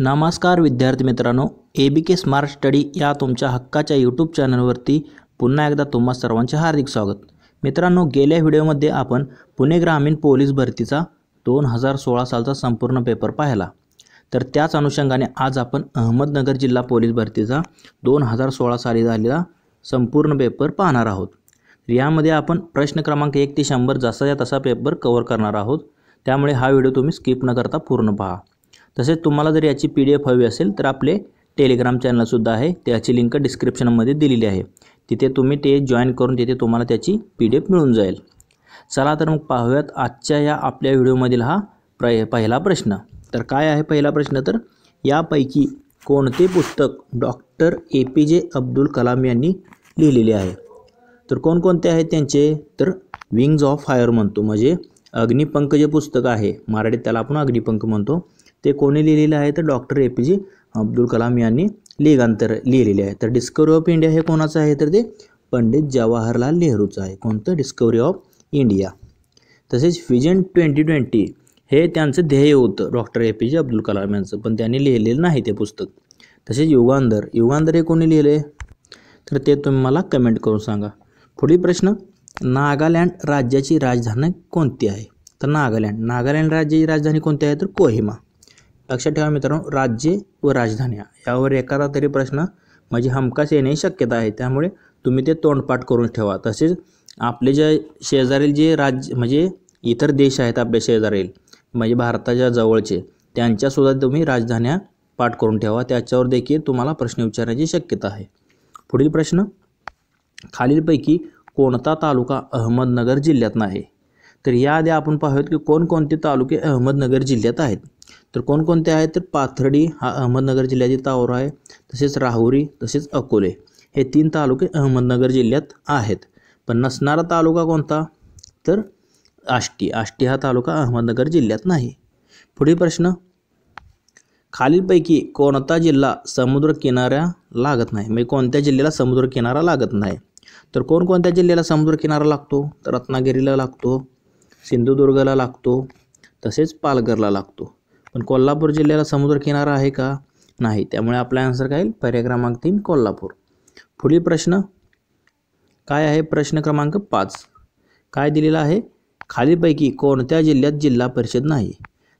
नमस्कार विद्यार्थी मित्रांनो A B K smart study या तुमच्या हक्काच्या यूट्यूब चॅनलवरती पुन्हा एकदा तुम्हा सर्वांचे हार्दिक स्वागत मित्रांनो गेल्या व्हिडिओमध्ये आपण पुणे ग्रामीण पोलीस भरतीचा दोन हजार सोळा सालचा संपूर्ण पेपर पाहिला तर त्याच अनुषंगाने आज आपण अहमदनगर जिल्हा पोलीस भरतीचा दोन हजार सोळा साली झालेला संपूर्ण पेपर पाहणार आहोत यामध्ये आपण प्रश्न क्रमांक एक ते शंभर जसाच्या तसा पेपर कवर करणार आहोत त्यामुळे हा व्हिडिओ तुम्ही स्किप न करता पूर्ण पहा तसेच तुम्हाला जर याची पी डी एफ हवी असेल तर आपले टेलिग्राम चॅनलसुद्धा आहे त्याची लिंक डिस्क्रिप्शनमध्ये दिलेली आहे तिथे तुम्ही ते जॉईन करून तिथे तुम्हाला त्याची पी डी एफ मिळून जाईल चला तर मग पाहूयात आजच्या या आपल्या व्हिडिओमधील हा प्र पहिला प्रश्न तर काय आहे पहिला प्रश्न तर यापैकी कोणते पुस्तक डॉक्टर ए पी जे अब्दुल कलाम यांनी लिहिलेले आहे तर कोणकोणते आहेत त्यांचे तर विंग्ज ऑफ फायर म्हणतो म्हणजे अग्निपंख जे पुस्तक आहे मराठीत त्याला आपण अग्निपंख म्हणतो ते कोणी लिहिलेलं आहे तर डॉक्टर ए पी जे अब्दुल कलाम यांनी लेगांतर लिहिलेले आहे तर डिस्कवरी ऑफ इंडिया हे कोणाचं आहे तर ते पंडित जवाहरलाल नेहरूचं आहे कोणतं डिस्कवरी ऑफ इंडिया तसेच विजन ट्वेंटी ट्वेंटी हे त्यांचं ध्येय होतं डॉक्टर ए पी जे अब्दुल कलाम यांचं पण त्यांनी लिहिलेलं नाही ते पुस्तक तसेच युगांधर युगांधर हे कोणी लिहिले तर ते तुम्ही मला कमेंट करून सांगा पुढील प्रश्न नागालँड राज्याची राजधानी कोणती आहे तर नागालँड नागालँड राज्याची राजधानी कोणती आहे तर कोहिमा लक्षात ठेवा मित्रांनो राज्ये व राजधान्या यावर एखादा तरी प्रश्न म्हणजे हमखास येण्याची शक्यता आहे त्यामुळे तुम्ही ते तोंडपाठ करून ठेवा तसेच आपले जे शेजारील जे राज्य म्हणजे इतर देश आहेत आपल्या शेजारील म्हणजे भारताच्या जवळचे त्यांच्यासुद्धा तुम्ही राजधान्या पाठ करून ठेवा त्याच्यावर देखील तुम्हाला प्रश्न विचारण्याची शक्यता आहे पुढील प्रश्न खालीलपैकी कोणता तालुका अहमदनगर जिल्ह्यात नाही तर याआधी आपण पाहूयात की कोणकोणते तालुके अहमदनगर जिल्ह्यात आहेत तर कोणकोणते आहेत तर पाथर्डी हा अहमदनगर जिल्ह्याचे तावर आहे तसेच राहुरी तसेच अकोले हे तीन तालुके अहमदनगर जिल्ह्यात आहेत पण नसणारा तालुका कोणता तर आष्टी आष्टी हा तालुका अहमदनगर जिल्ह्यात नाही पुढील प्रश्न खालीलपैकी कोणता जिल्हा समुद्रकिनाऱ्या लागत नाही म्हणजे कोणत्या जिल्ह्याला समुद्रकिनारा लागत नाही तर कोणकोणत्या जिल्ह्याला समुद्रकिनारा लागतो तर रत्नागिरीला लागतो सिंधुदुर्गला लागतो तसेच पालघरला लागतो पण कोल्हापूर जिल्ह्याला समुद्रकिनारा आहे का नाही त्यामुळे आपला आन्सर काय येईल पर्याय क्रमांक तीन कोल्हापूर पुढील प्रश्न काय आहे प्रश्न क्रमांक पाच काय दिलेला आहे खालीपैकी कोणत्या जिल्ह्यात जिल्हा परिषद नाही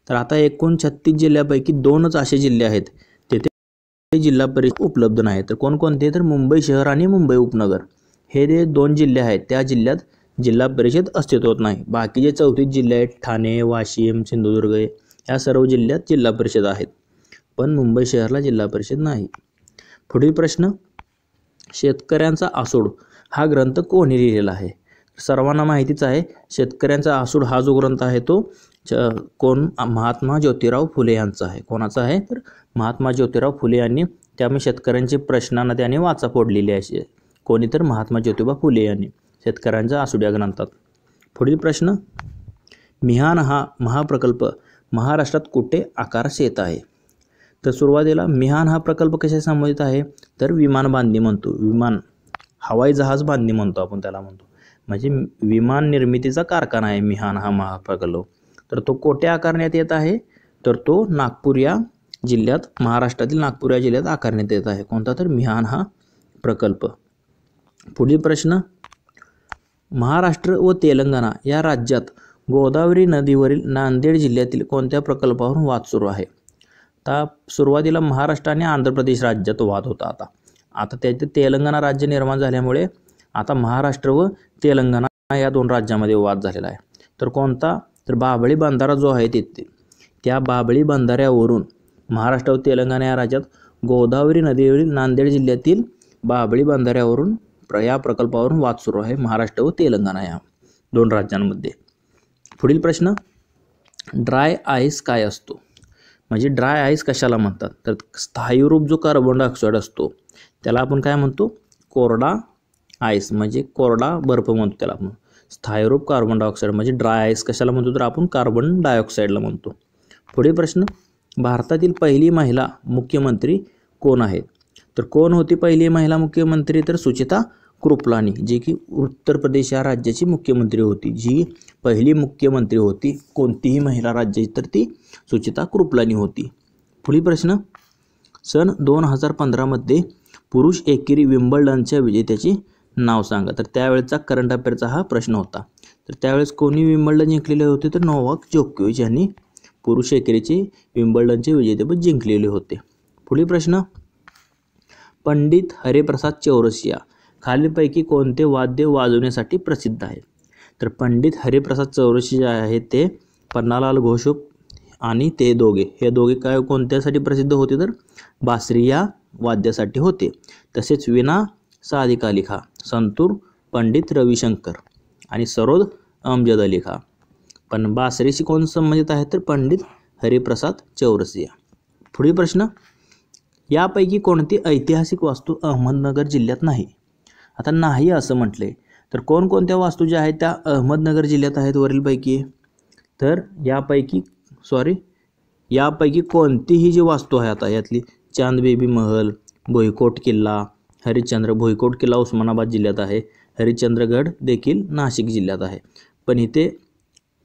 तर आता एकूण छत्तीस जिल्ह्यापैकी दोनच असे जिल्हे आहेत तेथे जिल्हा परिषद उपलब्ध नाही तर कोणकोणते तर मुंबई शहर आणि मुंबई उपनगर हे जे दोन जिल्हे आहेत त्या जिल्ह्यात जिल्हा परिषद अस्तित्वात नाही बाकीचे चौथीस जिल्हे आहेत ठाणे वाशिम सिंधुदुर्ग या सर्व जिल्ह्यात जिल्हा परिषद आहेत पण मुंबई शहरला जिल्हा परिषद नाही पुढील प्रश्न शेतकऱ्यांचा आसूड हा ग्रंथ कोणी लिहिलेला आहे सर्वांना माहितीच आहे शेतकऱ्यांचा आसूड हा जो ग्रंथ आहे तो कोण महात्मा ज्योतिराव फुले यांचा आहे कोणाचा आहे तर महात्मा ज्योतिराव फुले यांनी त्यामुळे शेतकऱ्यांचे प्रश्नांना त्याने वाचा फोडलेली आहे कोणी तर महात्मा ज्योतिबा फुले यांनी शेतकऱ्यांचा आसूड या ग्रंथात पुढील प्रश्न मिहान हा महाप्रकल्प महाराष्ट्रात कुठे आकारास येत आहे तर सुरुवातीला मिहान हा प्रकल्प कशा संबंधित आहे तर विमान बांधणी म्हणतो विमान हवाई जहाज बांधणी म्हणतो आपण त्याला म्हणतो म्हणजे विमान निर्मितीचा कारखाना आहे मिहान हा महाप्रकल्प तर तो कोठे आकारण्यात येत आहे तर तो नागपूर या जिल्ह्यात महाराष्ट्रातील नागपूर या जिल्ह्यात आकारण्यात येत आहे कोणता तर मिहान हा प्रकल्प पुढील प्रश्न महाराष्ट्र व तेलंगणा या राज्यात गोदावरी नदीवरील नांदेड जिल्ह्यातील कोणत्या प्रकल्पावरून वाद सुरू आहे आता सुरुवातीला महाराष्ट्र आणि आंध्र प्रदेश राज्यात वाद होता आता आता त्याचे तेलंगणा राज्य निर्माण झाल्यामुळे आता महाराष्ट्र व तेलंगणा या दोन राज्यामध्ये वाद झालेला आहे तर कोणता तर बाबळी बंधारा जो आहे तिथे त्या बाबळी बंधाऱ्यावरून महाराष्ट्र व तेलंगणा या राज्यात गोदावरी नदीवरील नांदेड जिल्ह्यातील बाबळी बंधाऱ्यावरून या प्रकल्पावरून वाद सुरू आहे महाराष्ट्र व तेलंगणा या दोन राज्यांमध्ये पुढील प्रश्न ड्राय आईस काय असतो म्हणजे ड्राय आईस कशाला म्हणतात तर स्थायुरूप जो कार्बन डायऑक्साईड असतो त्याला आपण काय म्हणतो कोरडा आईस म्हणजे कोरडा बर्फ म्हणतो त्याला आपण स्थायुरूप कार्बन डायऑक्साईड म्हणजे ड्राय आईस कशाला म्हणतो तर आपण कार्बन डायऑक्साईडला म्हणतो पुढील प्रश्न भारतातील पहिली महिला मुख्यमंत्री कोण आहेत तर कोण होती पहिली महिला मुख्यमंत्री तर सुचिता कृपलानी जे की उत्तर प्रदेश या राज्याची मुख्यमंत्री होती जी पहिली मुख्यमंत्री होती कोणतीही महिला राज्याची तर ती सुचिता कृपलानी होती पुढील प्रश्न सन दोन हजार पंधरामध्ये पुरुष एकेरी विम्बल्डनच्या विजेत्याची नाव सांगा तर त्यावेळेचा करंट अफेअरचा हा प्रश्न होता तर त्यावेळेस कोणी विम्बल्डन जिंकलेले होते तर नोवाक जोकोविच यांनी पुरुष एकेरीचे विम्बल्डनचे विजेतेपद जिंकलेले होते पुढील प्रश्न पंडित हरिप्रसाद चौरसिया खालीलपैकी कोणते वाद्य वाजवण्यासाठी प्रसिद्ध आहे तर पंडित हरिप्रसाद चौरशी जे आहे ते पन्नालाल घोषोप आणि ते दोघे हे दोघे काय कोणत्यासाठी प्रसिद्ध होते तर बासरी या वाद्यासाठी होते तसेच विना साधिका लिखा संतूर पंडित रविशंकर आणि सरोद अमजद अलिखा पण बासरीशी कोण संबंधित आहे तर पंडित हरिप्रसाद चौरसिया पुढील प्रश्न यापैकी कोणती ऐतिहासिक वास्तू अहमदनगर जिल्ह्यात नाही आता नाही असं म्हटले तर कोणकोणत्या वास्तू ज्या आहेत त्या अहमदनगर जिल्ह्यात आहेत वरीलपैकी तर यापैकी सॉरी यापैकी कोणतीही जी वास्तू आहे आता यातली चांद बेबी महल भोईकोट किल्ला हरिश्चंद्र भोईकोट किल्ला उस्मानाबाद जिल्ह्यात आहे हरिश्चंद्रगड देखील नाशिक जिल्ह्यात आहे पण इथे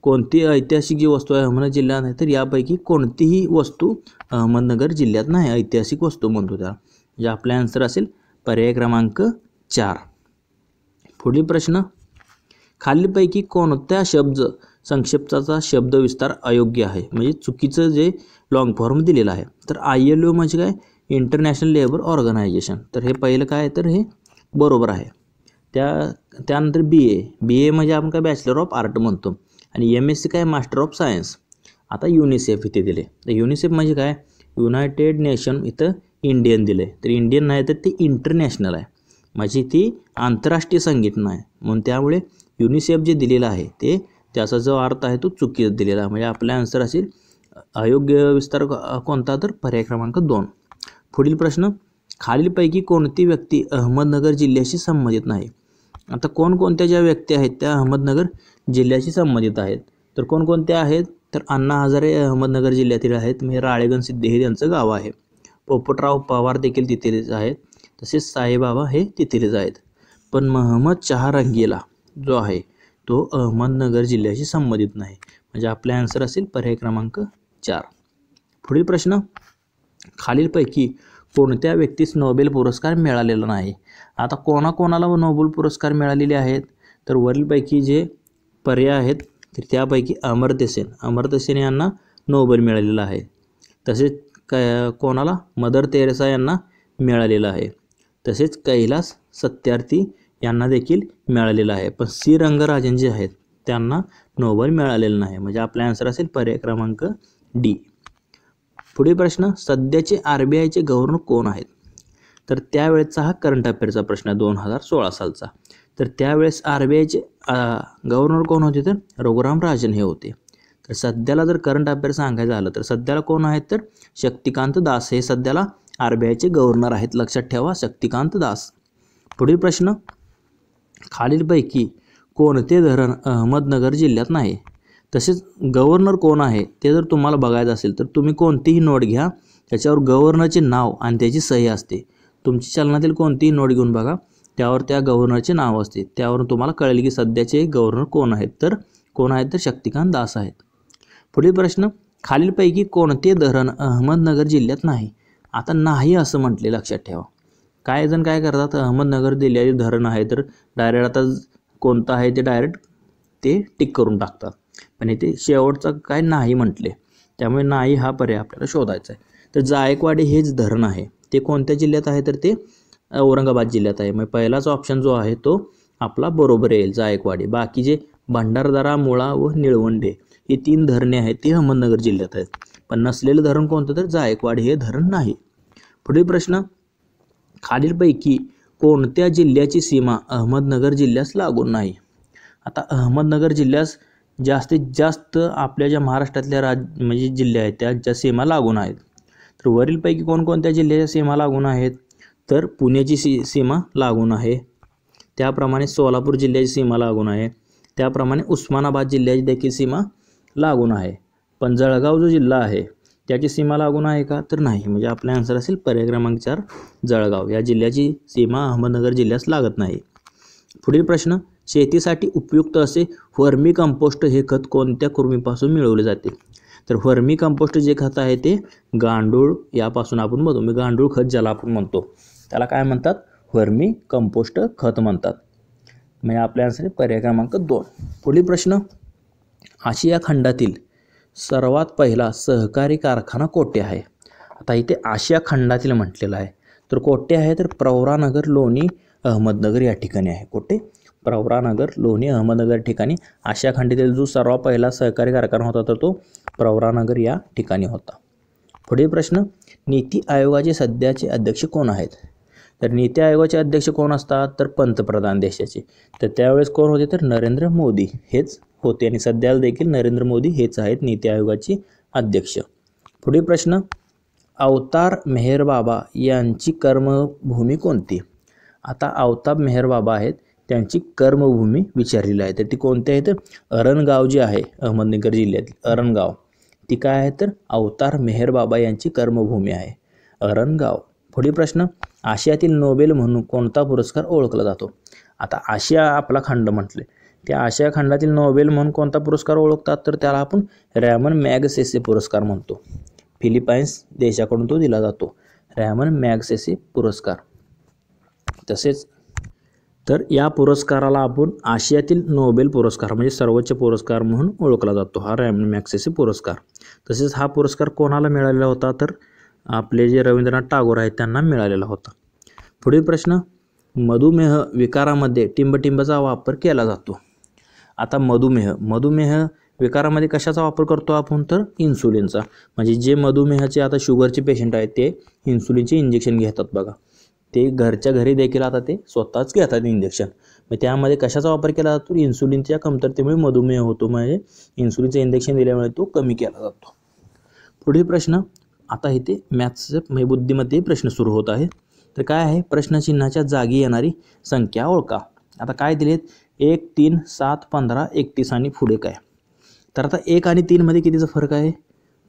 कोणती ऐतिहासिक जी वस्तू आहे अहमदनगर जिल्ह्यात नाही तर यापैकी कोणतीही वस्तू अहमदनगर जिल्ह्यात नाही ऐतिहासिक वस्तू म्हणतो त्या या म्हणजे आपला आन्सर असेल पर्याय क्रमांक चार पुढील प्रश्न खालीपैकी कोणत्या शब्द संक्षिप्ताचा शब्द विस्तार अयोग्य आहे म्हणजे चुकीचं जे लॉंग फॉर्म दिलेलं आहे तर आय एल ओ म्हणजे काय इंटरनॅशनल लेबर ऑर्गनायझेशन तर हे पहिलं काय तर हे बरोबर आहे त्या त्यानंतर बी ए बी ए म्हणजे आपण काय बॅचलर ऑफ आर्ट म्हणतो आणि एम एस सी काय मास्टर ऑफ सायन्स आता युनिसेफ इथे दिले तर युनिसेफ म्हणजे काय युनायटेड नेशन इथं इंडियन दिले तर इंडियन नाही तर ते इंटरनॅशनल आहे माझी ती आंतरराष्ट्रीय संघटना आहे म्हणून त्यामुळे युनिसेफ जे दिलेलं आहे ते त्याचा जो अर्थ आहे तो चुकीच दिलेला आहे म्हणजे आपला आन्सर असेल अयोग्य विस्तार कोणता तर पर्याय क्रमांक दोन पुढील प्रश्न खालीलपैकी कोणती व्यक्ती अहमदनगर जिल्ह्याशी संबंधित नाही आता कोणकोणत्या ज्या व्यक्ती आहेत त्या अहमदनगर जिल्ह्याशी संबंधित आहेत तर कोणकोणत्या आहेत तर अण्णा हजारे अहमदनगर जिल्ह्यातील आहेत म्हणजे राळेगण सिद्धे हे त्यांचं गाव आहे पोपटराव पवार देखील तिथेच आहेत तसेच साईबाबा हे तिथेच आहेत पण महमद शहा जो आहे तो अहमदनगर जिल्ह्याशी संबंधित नाही म्हणजे आपला आन्सर असेल पर्याय क्रमांक चार पुढील प्रश्न खालीलपैकी कोणत्या व्यक्तीस नोबेल पुरस्कार मिळालेला नाही आता कोणाकोणाला नोबेल पुरस्कार मिळालेले आहेत तर वरीलपैकी जे पर्याय आहेत तर त्यापैकी अमर सेन यांना नोबेल मिळालेला आहे तसेच क कोणाला मदर तेरेसा यांना मिळालेला आहे तसेच कैलास सत्यार्थी यांना देखील मिळालेला आहे पण सी रंगराजन जे आहेत त्यांना नोबल मिळालेलं नाही म्हणजे आपला आन्सर असेल पर्याय क्रमांक डी पुढे प्रश्न सध्याचे आर बी आयचे गव्हर्नर कोण आहेत तर त्यावेळेचा हा करंट अफेअरचा प्रश्न आहे दोन हजार सोळा सालचा तर त्यावेळेस आर बी आयचे गव्हर्नर कोण होते तर रघुराम राजन हे होते तर सध्याला जर करंट अफेअर सांगायचं झालं तर सध्याला कोण आहेत तर शक्तिकांत दास हे सध्याला आयचे गव्हर्नर आहेत लक्षात ठेवा शक्तिकांत दास पुढील प्रश्न खालीलपैकी कोणते धरण अहमदनगर जिल्ह्यात नाही तसेच गव्हर्नर कोण आहे ते जर तुम्हाला बघायचं असेल तर तुम्ही कोणतीही नोट घ्या त्याच्यावर गव्हर्नरचे नाव आणि त्याची सही असते तुमची चलनातील कोणतीही नोट घेऊन बघा त्यावर त्या गव्हर्नरचे नाव असते त्यावरून तुम्हाला कळेल की सध्याचे गव्हर्नर कोण आहेत तर कोण आहेत तर शक्तिकांत दास आहेत पुढील प्रश्न खालीलपैकी कोणते धरण अहमदनगर जिल्ह्यात नाही आता नाही असं म्हटले लक्षात ठेवा काय जण काय करतात अहमदनगर दिल्याचे धरण आहे तर डायरेक्ट आता कोणतं आहे ते डायरेक्ट ते टिक करून टाकतात पण इथे शेवटचं काय नाही म्हटले त्यामुळे नाही हा पर्याय आपल्याला शोधायचा आहे तर जायकवाडी हेच धरण आहे ते कोणत्या जिल्ह्यात आहे तर ते औरंगाबाद जिल्ह्यात आहे मग पहिलाच ऑप्शन जो आहे तो आपला बरोबर येईल जायकवाडी बाकी जे भंडारदारा मुळा व निळवंडे ही तीन धरणे आहेत ती अहमदनगर जिल्ह्यात आहेत पण नसलेलं धरण कोणतं तर जायकवाडी हे धरण नाही पुढील प्रश्न खालीलपैकी कोणत्या जिल्ह्याची सीमा अहमदनगर जिल्ह्यास लागून नाही आता अहमदनगर जिल्ह्यास जास्तीत जास्त आपल्या ज्या महाराष्ट्रातल्या राज म्हणजे जिल्ह्या आहेत त्या ज्या सीमा लागून आहेत तर वरीलपैकी कोणकोणत्या जिल्ह्याच्या सीमा लागून आहेत तर पुण्याची सी सीमा लागून आहे त्याप्रमाणे सोलापूर जिल्ह्याची सीमा लागून आहे त्याप्रमाणे उस्मानाबाद जिल्ह्याची देखील सीमा लागून आहे पण जळगाव जो जिल्हा आहे त्याची सीमा लागून आहे का तर नाही म्हणजे आपला आन्सर असेल पर्याय क्रमांक चार जळगाव या जिल्ह्याची सीमा अहमदनगर जिल्ह्यास लागत नाही पुढील प्रश्न शेतीसाठी उपयुक्त असे वर्मी कंपोस्ट हे खत कोणत्या कृमीपासून मिळवले जाते तर वर्मी कंपोस्ट जे खत आहे ते गांडूळ यापासून आपण म्हणतो म्हणजे गांडूळ खत ज्याला आपण म्हणतो त्याला काय म्हणतात वर्मी कंपोस्ट खत म्हणतात म्हणजे आपल्या आन्सर पर्याय क्रमांक दोन पुढील प्रश्न आशिया खंडातील सर्वात पहिला सहकारी कारखाना कोटे आहे आता इथे आशिया खंडातील म्हटलेलं आहे तर कोटे आहे तर प्रवरानगर लोणी अहमदनगर या ठिकाणी आहे कोटे प्रवरानगर लोणी अहमदनगर ठिकाणी आशिया खंडातील जो सर्वात पहिला सहकारी कारखाना होता तर तो प्रवरानगर या ठिकाणी होता पुढील प्रश्न नीती आयोगाचे सध्याचे अध्यक्ष कोण आहेत तर नीती आयोगाचे अध्यक्ष कोण असतात तर पंतप्रधान देशाचे तर त्यावेळेस कोण होते तर नरेंद्र मोदी हेच होते आणि सध्याला देखील नरेंद्र मोदी हेच आहेत नीती आयोगाचे अध्यक्ष पुढील प्रश्न अवतार मेहरबाबा यांची कर्मभूमी कोणती आता अवताप मेहरबाबा आहेत त्यांची कर्मभूमी विचारलेली आहे तर ती कोणती आहे तर अरणगाव जी आहे अहमदनगर जिल्ह्यातील अरणगाव ती काय आहे तर अवतार मेहरबाबा यांची कर्मभूमी आहे अरणगाव पुढील प्रश्न आशियातील नोबेल म्हणून कोणता पुरस्कार ओळखला जातो आता आशिया आपला खंड म्हटले त्या आशिया खंडातील नोबेल म्हणून कोणता पुरस्कार ओळखतात तर त्याला आपण रॅमन मॅगसेसे पुरस्कार म्हणतो फिलिपाईन्स देशाकडून तो दिला जातो रॅमन मॅगसेसे पुरस्कार तसेच तर या पुरस्काराला आपण आशियातील नोबेल पुरस्कार म्हणजे सर्वोच्च पुरस्कार म्हणून ओळखला जातो हा रॅमन मॅक्सेसे पुरस्कार तसेच हा पुरस्कार कोणाला मिळालेला होता तर आपले जे रवींद्रनाथ टागोर आहेत त्यांना मिळालेला होता पुढील प्रश्न मधुमेह विकारामध्ये टिंबटिंबचा वापर केला जातो आता मधुमेह मधुमेह विकारामध्ये कशाचा वापर करतो आपण तर इन्सुलिनचा म्हणजे जे मधुमेहाचे आता शुगरचे पेशंट आहेत ते इन्सुलिनचे इंजेक्शन घेतात बघा ते घरच्या घरी देखील आता ते स्वतःच घेतात इंजेक्शन मग त्यामध्ये कशाचा वापर केला जातो इन्सुलिनच्या कमतरतेमुळे मधुमेह होतो म्हणजे इन्सुलिनचं इंजेक्शन दिल्यामुळे तो कमी केला जातो पुढील प्रश्न आता इथे मॅथ्सचे म्हणजे प्रश्न सुरू होत आहे तर काय आहे प्रश्नचिन्हाच्या जागी येणारी संख्या ओळखा आता काय दिलेत एक तीन सात पंधरा एकतीस आणि पुढे काय तर आता एक आणि तीनमध्ये कितीचा फरक आहे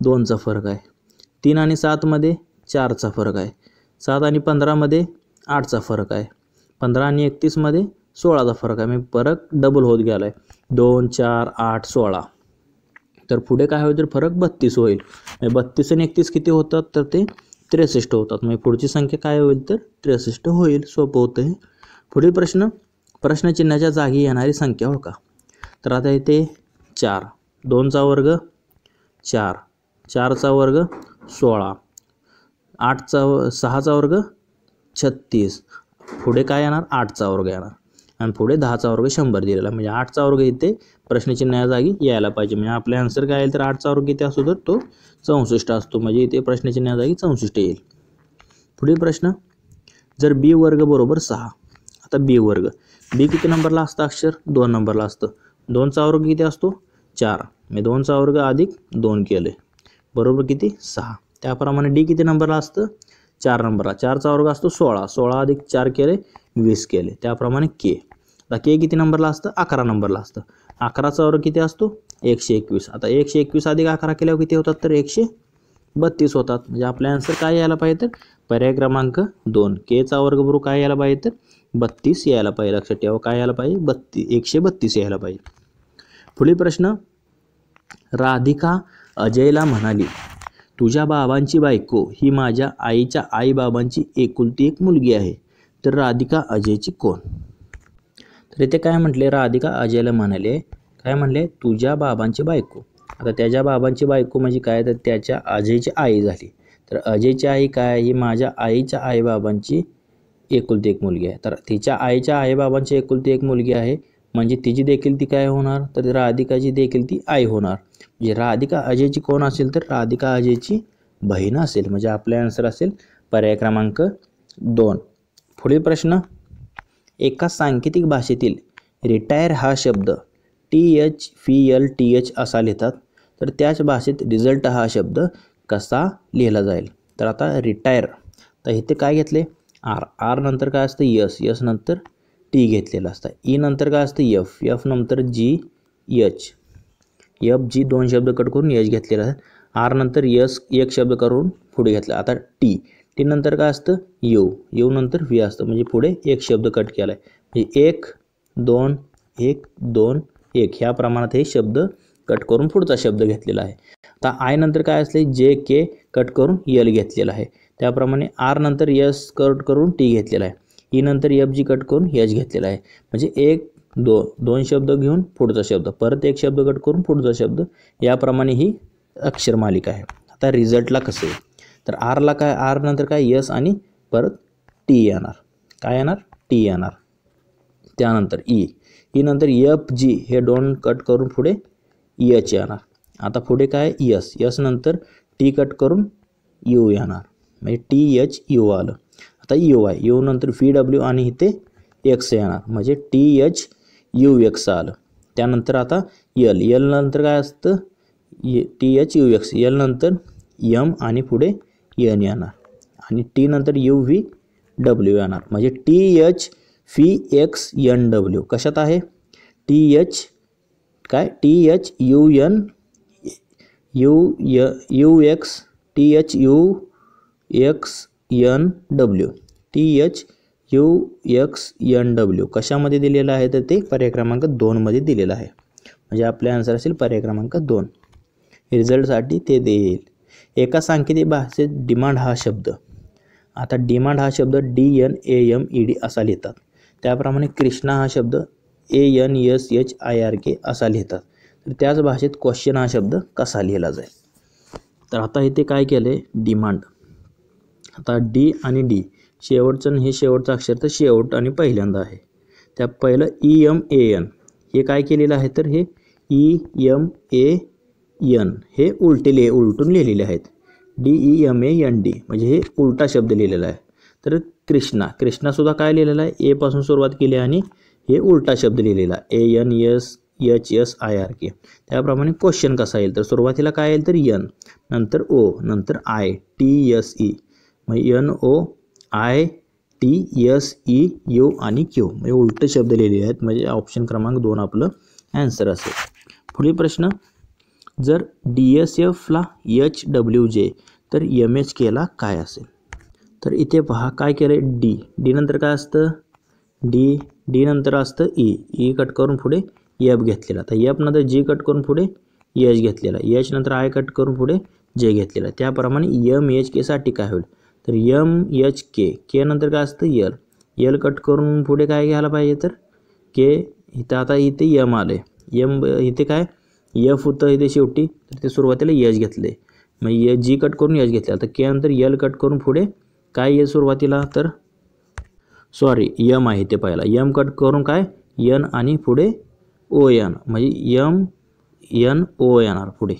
दोनचा फरक आहे तीन आणि सातमध्ये चारचा फरक आहे सात आणि पंधरामध्ये आठचा फरक आहे पंधरा आणि एकतीसमध्ये सोळाचा फरक आहे मी फरक डबल होत गेला आहे दोन चार आठ सोळा तर पुढे काय होईल तर फरक बत्तीस होईल म्हणजे बत्तीस आणि एकतीस किती होतात तर ते त्रेसष्ट होतात म्हणजे पुढची संख्या काय होईल तर त्रेसष्ट होईल सोपं होतं आहे पुढील प्रश्न प्रश्नचिन्हाच्या जागी येणारी संख्या हो का तर आता इथे चार दोनचा वर्ग चार चारचा वर्ग सोळा आठचा सहाचा वर्ग छत्तीस पुढे काय येणार आठचा वर्ग येणार आणि पुढे दहाचा वर्ग शंभर दिलेला म्हणजे आठचा वर्ग इथे प्रश्नचिन्हाच्या जागी यायला पाहिजे म्हणजे आपले आन्सर काय येईल तर आठचा वर्ग इथे असतो तर तो चौसष्ट असतो म्हणजे इथे प्रश्नचिन्हाच्या जागी चौसष्ट येईल पुढील प्रश्न जर बी वर्ग बरोबर सहा आता बी वर्ग बी किती नंबरला असतं अक्षर दोन नंबरला असतं दोनचा वर्ग किती असतो चार मी दोनचा वर्ग अधिक दोन केले बरोबर किती सहा त्याप्रमाणे डी किती नंबरला असतं चार नंबरला चारचा वर्ग असतो सोळा सोळा अधिक चार केले वीस केले त्याप्रमाणे के आता के किती नंबरला असतं अकरा नंबरला असतं अकराचा वर्ग किती असतो एकशे एकवीस आता एकशे एकवीस अधिक अकरा केल्यावर किती होतात तर एकशे बत्तीस होतात म्हणजे आपला आन्सर काय यायला पाहिजे तर पर्याय क्रमांक दोन केचा वर्ग बरोबर काय यायला पाहिजे तर बत्तीस यायला पाहिजे लक्षात ठेवा काय यायला पाहिजे बत्ती एकशे बत्तीस यायला पाहिजे पुढील प्रश्न राधिका अजयला म्हणाली तुझ्या बाबांची बायको ही माझ्या आईच्या बाबांची एकुलती एक मुलगी आहे तर राधिका अजयची कोण तर इथे काय म्हटले राधिका अजयला म्हणाले काय म्हणले तुझ्या बाबांची बायको आता त्याच्या बाबांची बायको म्हणजे काय तर त्याच्या अजयची आई झाली तर अजयची आई काय ही माझ्या आईच्या आईबाबांची एकुलती एक मुलगी आहे तर तिच्या आईच्या आईबाबांची एकुलती एक मुलगी आहे म्हणजे तिची देखील ती काय होणार तर राधिकाची देखील ती आई होणार म्हणजे राधिका अजयची कोण असेल तर राधिका अजयची बहीण असेल म्हणजे आपले आन्सर असेल पर्याय क्रमांक दोन पुढील प्रश्न एका सांकेतिक भाषेतील रिटायर हा शब्द टी एच फी एल टी एच असा लिहितात तर त्याच भाषेत रिझल्ट हा शब्द कसा लिहिला जाईल तर आता रिटायर तर इथे काय घेतले आर आर नंतर काय असतं यस यस नंतर टी घेतलेलं असतं ई नंतर काय असतं यफ यफ नंतर जी यच यफ जी दोन शब्द कट करून यश घेतलेला आहे आर नंतर यस एक शब्द करून पुढे घेतला आता टी टी नंतर काय असतं यू यू नंतर व्ही असतं म्हणजे पुढे एक शब्द कट केला आहे म्हणजे एक दोन एक दोन एक ह्या प्रमाणात हे शब्द कट करून पुढचा शब्द घेतलेला आहे आता आय नंतर काय असले जे के कट करून यल घेतलेला आहे त्याप्रमाणे आर नंतर यस कट करून टी घेतलेला आहे ई e नंतर एफ जी कट करून यच घेतलेला आहे म्हणजे एक दो दोन शब्द घेऊन पुढचा शब्द परत एक शब्द कट करून पुढचा शब्द याप्रमाणे ही अक्षरमालिका आहे आता रिझल्टला कसं आहे तर आरला काय आर नंतर काय यस आणि परत टी येणार काय येणार टी येणार त्यानंतर ई e. ई e नंतर एफ जी हे दोन कट करून पुढे यच येणार आता पुढे काय यस यस नंतर टी कट करून यू येणार म्हणजे टी एच यू आलं आता यू आय यू नंतर व्ही डब्ल्यू आणि इथे एक्स येणार म्हणजे टी एच यू एक्स आलं त्यानंतर आता यल यल नंतर काय असतं T H U X L नंतर यम आणि पुढे यन येणार आणि टी नंतर यू व्ही डब्ल्यू येणार म्हणजे T H V X N W कशात आहे टी एच काय T H U N U य U X T H U X N W T H U X N W कशामध्ये दिलेलं आहे तर ते पर्याय क्रमांक दोनमध्ये दिलेलं आहे म्हणजे आपले आन्सर असेल पर्याय क्रमांक दोन रिझल्टसाठी ते देईल एका सांकेतिक भाषेत डिमांड हा शब्द आता डिमांड हा शब्द D N A M E D असा लिहितात त्याप्रमाणे कृष्णा हा शब्द A N S H I R K असा लिहितात तर त्याच भाषेत क्वेश्चन हा शब्द कसा लिहिला जाईल तर आता इथे काय केलं आहे डिमांड आता डी आणि डी शेवटचं हे शेवटचं अक्षर तर शेवट आणि पहिल्यांदा आहे त्या पहिलं ई एम ए एन हे काय केलेलं आहे तर हे ई एम ए एन हे उलटे उलटून लिहिलेले आहेत D E M A N D म्हणजे हे उलटा शब्द लिहिलेला आहे तर कृष्णा कृष्णासुद्धा काय लिहिलेला आहे एपासून सुरुवात केली आणि हे उलटा शब्द लिहिलेला A N S H S I R K त्याप्रमाणे क्वेश्चन कसा येईल तर सुरुवातीला काय येईल तर यन नंतर ओ नंतर आय टी एस ई मग N O I T S E U आणि क्यू म्हणजे उलटे शब्द लिहिलेले आहेत म्हणजे ऑप्शन क्रमांक दोन आपलं ॲन्सर असेल पुढील प्रश्न जर डी एस एफला एच डब्ल्यू जे तर एम एच केला काय असेल तर इथे पहा काय केलं आहे डी डी नंतर काय असतं डी डी नंतर असतं ई ई कट करून पुढे एफ घेतलेला तर एफ नंतर जी कट करून पुढे एच घेतलेला एच नंतर आय कट करून पुढे जे घेतलेला त्याप्रमाणे यम एच केसाठी काय होईल तर यम एच के के नंतर काय असतं यल यल कट करून पुढे काय घ्यायला पाहिजे तर के इथं आता इथे यम आले आहे यम इथे काय यफ होतं इथे शेवटी तर ते सुरुवातीला यच घेतले मग य जी कट करून यश घेतले तर के नंतर यल कट करून पुढे काय ये सुरुवातीला तर सॉरी यम आहे ते पहिला यम कट करून काय यन आणि पुढे ओ एन म्हणजे यम यन ओ येणार पुढे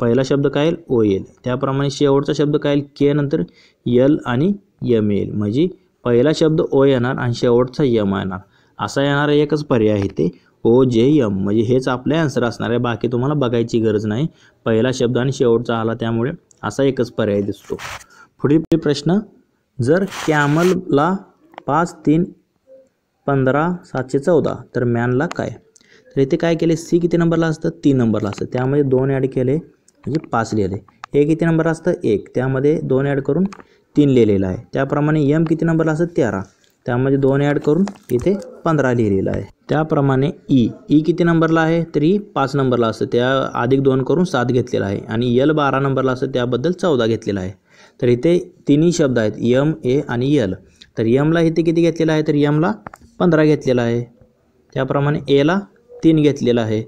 पहिला शब्द काय येईल ओ येईल त्याप्रमाणे शेवटचा शब्द काय येईल के नंतर यल आणि यम येईल म्हणजे पहिला शब्द ओ येणार आणि शेवटचा यम येणार असा येणारा एकच पर्याय आहे ते ओ जे यम म्हणजे हेच आपले आन्सर असणार आहे बाकी तुम्हाला बघायची गरज नाही पहिला शब्द आणि शेवटचा आला त्यामुळे असा एकच पर्याय दिसतो पुढील प्रश्न जर कॅमलला पाच तीन पंधरा सातशे चौदा तर मॅनला काय तर इथे काय केले सी किती नंबरला असतं तीन नंबरला असतं त्यामध्ये दोन ॲड केले म्हणजे पाच लिहिले हे किती नंबरला असतं एक त्यामध्ये दोन ॲड करून तीन लिहिलेलं आहे त्याप्रमाणे यम किती नंबरला असतं तेरा त्यामध्ये दोन ॲड करून इथे पंधरा लिहिलेलं आहे त्याप्रमाणे ई e. ई e किती नंबरला आहे तरी e पाच नंबरला असतं त्या अधिक दोन करून सात घेतलेला आहे आणि यल बारा नंबरला असतं त्याबद्दल चौदा घेतलेला आहे तर इथे तिन्ही शब्द आहेत यम ए आणि यल तर यमला इथे किती घेतलेला आहे तर यमला पंधरा घेतलेला आहे त्याप्रमाणे एला तीन घेतलेला आहे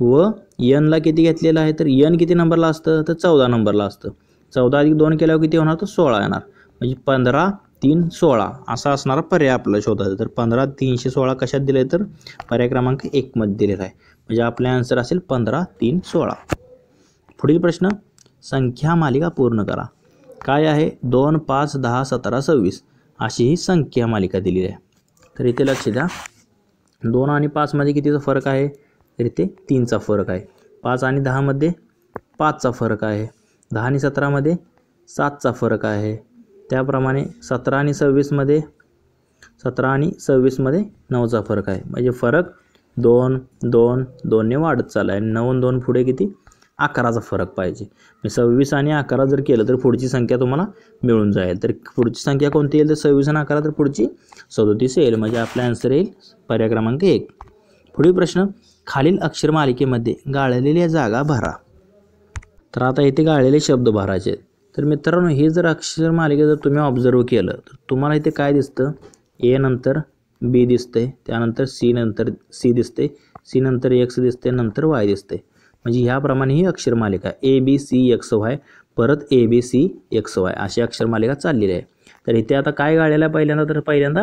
व यनला किती घेतलेला आहे तर यन किती नंबरला असतं तर चौदा नंबरला असतं चौदा अधिक दोन केल्यावर किती होणार तर सोळा येणार म्हणजे पंधरा तीन सोळा असा असणारा पर्याय आपल्याला शोधायचा तर पंधरा तीनशे सोळा कशात दिले तर पर्याय क्रमांक एकमध्ये दिलेला आहे म्हणजे आपला आन्सर असेल पंधरा तीन सोळा पुढील प्रश्न संख्या मालिका पूर्ण करा काय आहे दोन पाच दहा सतरा सव्वीस अशी ही संख्या मालिका दिलेली आहे तर इथे लक्ष द्या दोन आणि पाचमध्ये कितीचा फरक आहे तर इथे तीनचा फरक आहे पाच आणि दहामध्ये पाचचा फरक आहे दहा आणि सतरामध्ये सातचा फरक आहे त्याप्रमाणे सतरा आणि सव्वीसमध्ये सतरा आणि सव्वीसमध्ये नऊचा फरक आहे म्हणजे फरक दोन दोन दोनने वाढत चालला आहे नऊ दोन पुढे किती अकराचा फरक पाहिजे मी सव्वीस आणि अकरा जर केलं तर पुढची संख्या तुम्हाला मिळून जाईल तर पुढची संख्या कोणती येईल तर सव्वीस आणि अकरा तर पुढची सदोतीस येईल म्हणजे आपला आन्सर येईल पर्याय क्रमांक एक पुढील प्रश्न खालील अक्षर मालिकेमध्ये गाळलेल्या जागा भरा तर आता इथे गाळलेले शब्द भरायचे तर मित्रांनो हे जर अक्षर मालिके जर तुम्ही ऑब्झर्व केलं तर तुम्हाला इथे काय दिसतं ए नंतर बी दिसते त्यानंतर सी नंतर सी दिसते सी नंतर एक्स दिसते नंतर वाय दिसते म्हणजे ह्याप्रमाणे ही अक्षरमालिका A B C X Y परत A B C X Y अशी अक्षरमालिका चाललेली आहे तर इथे आता काय गाळलेला पहिल्यांदा तर पहिल्यांदा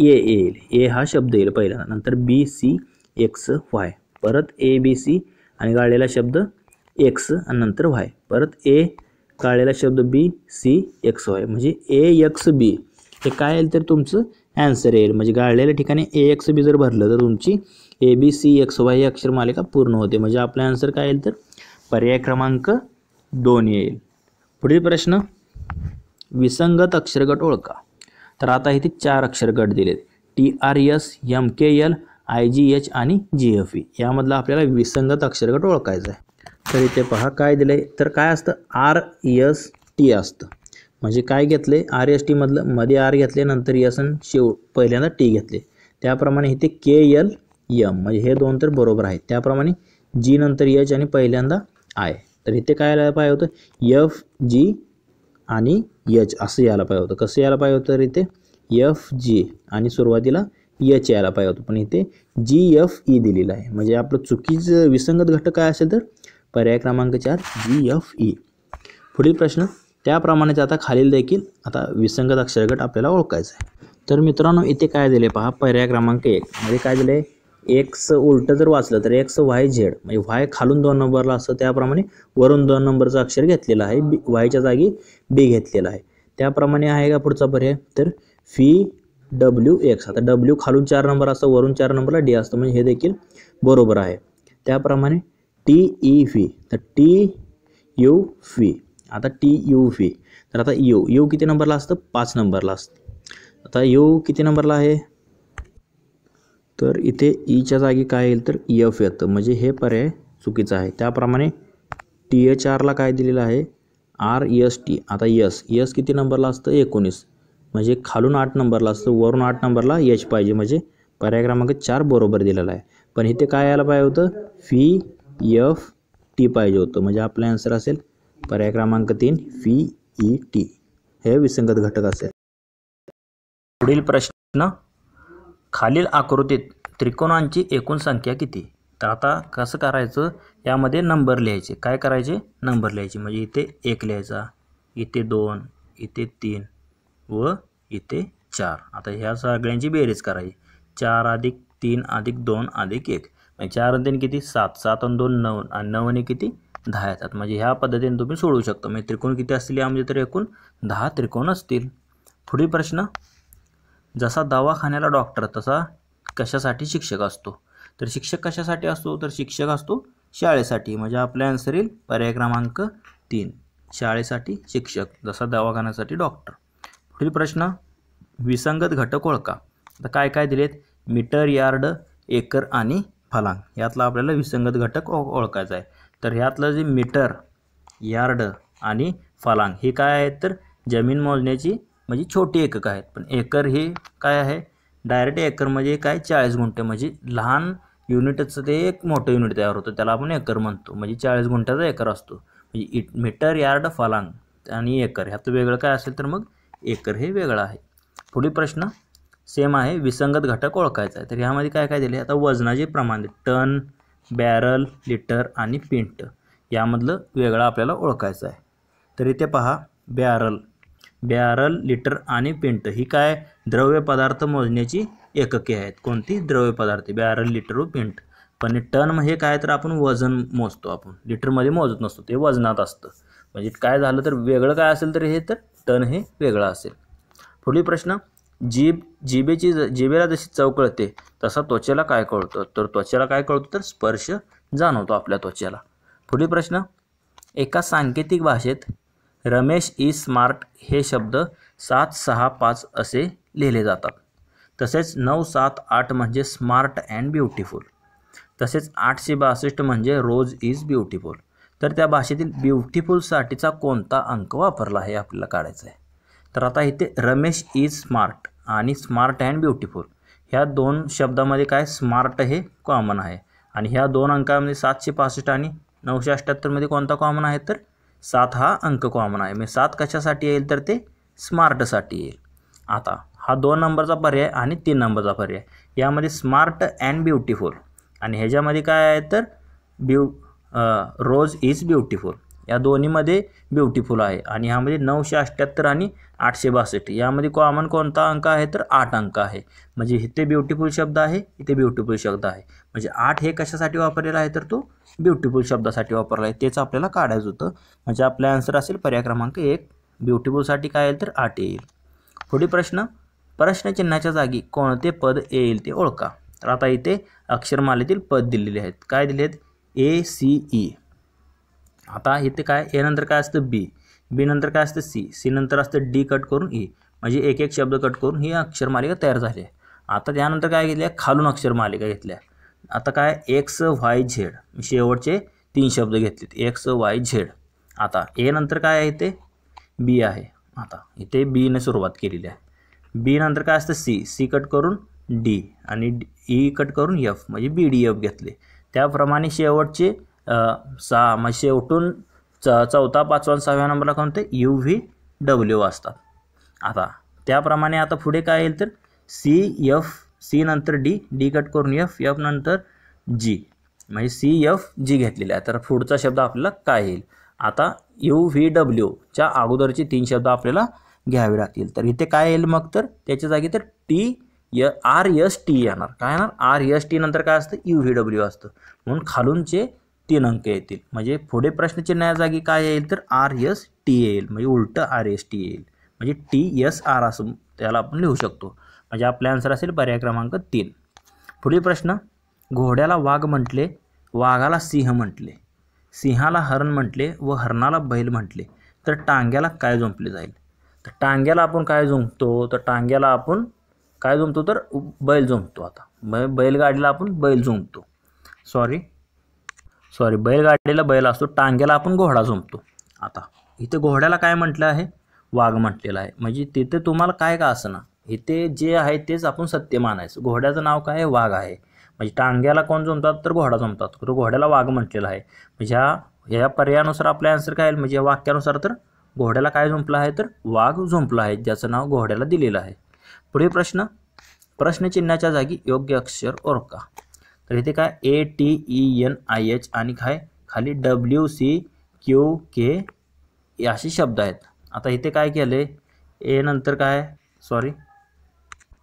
ए येईल ए हा शब्द येईल पहिल्यांदा नंतर बी सी एक्स वाय परत ए बी सी आणि गाळलेला शब्द एक्स आणि नंतर वाय परत ए गाळलेला शब्द बी सी एक्स वाय म्हणजे ए एक्स बी हे काय येईल तर तुमचं ॲन्सर येईल म्हणजे गाळलेल्या ठिकाणी ए एक्स बी जर भरलं तर तुमची A B C X Y ही अक्षरमालिका पूर्ण होते म्हणजे आपला आन्सर काय येईल तर पर्याय क्रमांक दोन येईल पुढील प्रश्न विसंगत अक्षरगट ओळखा तर आता इथे चार अक्षरगट दिलेत T R S M K L I G H आणि जी एफ ई e. यामधला आपल्याला विसंगत अक्षरगट ओळखायचा आहे तर इथे पहा काय दिलं आहे तर काय असतं आर एस टी असतं म्हणजे काय घेतले आर एस टीमधलं मध्ये आर घेतले नंतर यस आणि शेव पहिल्यांदा टी घेतले त्याप्रमाणे इथे के एल यम म्हणजे हे दोन तर बरोबर आहेत त्याप्रमाणे जी नंतर यच आणि पहिल्यांदा आय तर इथे काय यायला पाहिजे होतं यफ जी आणि यच असं यायला पाहिजे होतं कसं यायला पाहिजे होतं तर इथे यफ जी आणि सुरुवातीला यच यायला पाहिजे होतं पण इथे जी यफ ई दिलेलं आहे म्हणजे आपलं चुकीचं विसंगत घटक काय असेल तर पर्याय क्रमांक चार जी यफ ई पुढील प्रश्न त्याप्रमाणेच आता खालील देखील आता विसंगत अक्षरगट आपल्याला ओळखायचा आहे तर मित्रांनो इथे काय दिले पहा पर्याय क्रमांक एक म्हणजे काय दिले एक्स उलटं जर वाचलं तर एक्स वाय झेड म्हणजे वाय खालून दोन नंबरला असतं त्याप्रमाणे वरून दोन नंबरचं अक्षर घेतलेलं आहे बी वायच्या जागी बी घेतलेला आहे त्याप्रमाणे आहे का पुढचा पर्याय तर फी डब्ल्यू एक्स आता डब्ल्यू खालून चार नंबर असतं वरून चार नंबरला डी असतं म्हणजे हे देखील बरोबर आहे त्याप्रमाणे टी ई फी तर टी यू फी आता टी यू फी तर आता यू यू किती नंबरला असतं पाच नंबरला असतं आता यू किती नंबरला आहे तर इथे ईच्या e जागी काय येईल तर एफ येतं म्हणजे हे पर्याय चुकीचं आहे त्याप्रमाणे टी एच आरला काय दिलेलं आहे आर एस टी आता यस यस किती नंबरला असतं एकोणीस म्हणजे खालून आठ नंबरला असतं वरून आठ नंबरला यच पाहिजे म्हणजे पर्याय क्रमांक चार बरोबर दिलेला आहे पण इथे काय यायला पाहिजे होतं फी एफ टी पाहिजे होतं म्हणजे आपला आन्सर असेल पर्याय क्रमांक तीन फी ई टी हे विसंगत घटक असेल पुढील प्रश्न खालील आकृतीत त्रिकोणांची एकूण संख्या किती तर आता कसं करायचं यामध्ये नंबर लिहायचे काय करायचे नंबर लिहायचे म्हणजे इथे एक लिहायचा इथे दोन इथे तीन व इथे चार आता ह्या सगळ्यांची बेरीज करायची चार अधिक तीन अधिक दोन अधिक एक म्हणजे चार आणि तीन किती सात सात आणि दोन नऊ आणि नऊ आणि किती दहा येतात म्हणजे ह्या पद्धतीने तुम्ही सोडवू शकता म्हणजे त्रिकोण किती असतील यामध्ये तर एकूण दहा त्रिकोण असतील पुढील प्रश्न जसा दवाखान्याला डॉक्टर तसा कशासाठी शिक्षक असतो तर शिक्षक कशासाठी असतो तर शिक्षक असतो शाळेसाठी म्हणजे आपल्या आन्सर येईल पर्याय क्रमांक तीन शाळेसाठी शिक्षक जसा दवाखान्यासाठी डॉक्टर पुढील प्रश्न विसंगत घटक ओळखा आता काय काय दिलेत मीटर यार्ड एकर आणि फलांग यातला आपल्याला विसंगत घटक ओळखायचा आहे तर ह्यातलं जे मीटर यार्ड आणि फलांग हे काय आहेत तर जमीन मोजण्याची म्हणजे छोटी एकक आहेत पण एकर हे काय आहे डायरेक्ट एकर म्हणजे काय चाळीस गुंठे म्हणजे लहान युनिटचं ते एक मोठं युनिट तयार होतं त्याला आपण एकर म्हणतो म्हणजे चाळीस गुंठ्याचा एकर असतो म्हणजे इट मीटर यार्ड फलांग आणि एकर ह्यात वेगळं काय असेल तर मग एकर हे वेगळं आहे पुढील प्रश्न सेम आहे विसंगत घटक ओळखायचा आहे तर ह्यामध्ये काय काय दिले आता वजनाचे प्रमाण टन बॅरल लिटर आणि पिंट यामधलं वेगळं आपल्याला ओळखायचं आहे तर इथे पहा बॅरल बॅरल लिटर आणि पिंट ही काय द्रव्य पदार्थ मोजण्याची एकके आहेत कोणती द्रव्य पदार्थ बॅरल लिटर व पिंट पण टन हे म्हणजे काय तर आपण वजन मोजतो आपण लिटरमध्ये मोजत नसतो ते वजनात असतं म्हणजे काय झालं तर वेगळं काय असेल तर हे तर टन हे वेगळं असेल पुढील प्रश्न जीभ जिबेची जिबेला जशी चव कळते तसा त्वचेला काय कळतं तर त्वचेला काय कळतो तर स्पर्श जाणवतो आपल्या त्वचेला पुढील प्रश्न एका सांकेतिक भाषेत रमेश इज स्मार्ट हे शब्द सात सहा पाच असे लिहिले जातात तसेच नऊ सात आठ म्हणजे स्मार्ट अँड ब्युटिफुल तसेच आठशे बासष्ट म्हणजे रोज इज ब्युटिफुल तर त्या भाषेतील ब्युटिफुलसाठीचा कोणता अंक वापरला हे आपल्याला काढायचं आहे तर आता इथे रमेश इज स्मार्ट आणि स्मार्ट अँड ब्युटिफुल ह्या दोन शब्दामध्ये काय स्मार्ट हे कॉमन आहे आणि ह्या दोन अंकामध्ये सातशे पासष्ट आणि नऊशे अठ्ठ्याहत्तरमध्ये कोणता कॉमन आहे तर सात हा अंक कॉमन आहे मी सात कशासाठी येईल तर ते स्मार्टसाठी येईल आता हा दोन नंबरचा पर्याय आणि तीन नंबरचा पर्याय यामध्ये स्मार्ट अँड ब्युटिफुल आणि ह्याच्यामध्ये काय आहे तर ब्यू रोज इज ब्युटिफुल या दोन्हीमध्ये ब्युटिफुल आहे आणि ह्यामध्ये नऊशे अठ्ठ्याहत्तर आणि आठशे बासष्ट यामध्ये कॉमन कोणता अंक आहे तर आठ अंक आहे म्हणजे इथे ब्युटिफुल शब्द आहे इथे ब्युटिफुल शब्द आहे म्हणजे आठ हे कशासाठी वापरलेला आहे तर तो ब्युटिफुल शब्दासाठी वापरला आहे तेच आपल्याला काढायचं होतं म्हणजे आपला आन्सर असेल पर्याय क्रमांक एक ब्युटिफुलसाठी काय येईल तर आठ येईल पुढे प्रश्न प्रश्नचिन्हाच्या जागी कोणते पद येईल ते ओळखा तर आता इथे अक्षरमालेतील पद दिलेले आहेत काय दिले आहेत ए सी ई e. आता इथे काय ए नंतर काय असतं बी बी नंतर काय असतं सी सी नंतर असतं डी कट करून ई म्हणजे एक एक शब्द कट करून ही अक्षरमालिका तयार झाली आहे आता त्यानंतर काय घेतल्या खालून अक्षरमालिका घेतल्या आता काय एक्स वाय झेड शेवटचे तीन शब्द घेतलेत एक्स वाय झेड आता ए नंतर काय आहे इथे बी आहे आता इथे बीने सुरुवात केलेली आहे बी नंतर काय असतं सी सी कट करून डी आणि ई कट करून एफ म्हणजे बी डी एफ घेतले त्याप्रमाणे शेवटचे सहा मग शेवटून च चौथा पाचवा सहाव्या नंबरला कोणते यू व्ही डब्ल्यू असतात आता त्याप्रमाणे आता पुढे काय येईल तर सी एफ सी नंतर डी डी कट करून एफ एफ नंतर जी म्हणजे सी एफ जी घेतलेली आहे तर पुढचा शब्द आपल्याला काय येईल आता यू व्ही डब्ल्यूच्या अगोदरचे तीन शब्द आपल्याला घ्यावे लागतील तर इथे काय येईल मग तर त्याच्या जागी तर टी य आर एस टी येणार काय येणार आर एस टी नंतर काय असतं यू व्ही डब्ल्यू असतं म्हणून खालूनचे तीन अंक येतील म्हणजे पुढे प्रश्नचिन्हा जागी काय येईल तर आर एस टी येईल म्हणजे उलटं आर एस टी येईल म्हणजे टी एस आर असं त्याला आपण लिहू शकतो म्हणजे आपला आन्सर असेल पर्याय क्रमांक तीन पुढील प्रश्न घोड्याला वाघ म्हटले वाघाला सिंह म्हटले सिंहाला हरण म्हटले व हरणाला बैल म्हटले तर टांग्याला काय जुंपले जाईल तर टांग्याला आपण काय जुंपतो तर टांग्याला आपण काय जुंपतो तर बैल जुंपतो आता बैलगाडीला आपण बैल जुंपतो सॉरी सॉरी बैलगाडीला बैल असतो टांग्याला आपण घोडा झुंपतो आता इथे घोड्याला काय म्हटलं आहे वाघ म्हटलेलं आहे म्हणजे तिथे तुम्हाला काय का असणार इथे जे आहे तेच आपण सत्य मानायचं घोड्याचं नाव काय आहे वाघ आहे म्हणजे टांग्याला कोण जमतात तर घोडा जमतात तर घोड्याला वाघ म्हटलेला आहे म्हणजे ह्या ह्या पर्यायानुसार आपल्या आन्सर काय येईल म्हणजे या वाक्यानुसार तर घोड्याला काय झुंपलं आहे तर वाघ झुंपला आहे ज्याचं नाव घोड्याला दिलेलं आहे पुढे प्रश्न प्रश्नचिन्हाच्या जागी योग्य अक्षर ओरका तर इथे काय A T E N I H आणि काय खाली डब्ल्यू सी क्यू के असे शब्द आहेत आता इथे काय केले ए नंतर काय सॉरी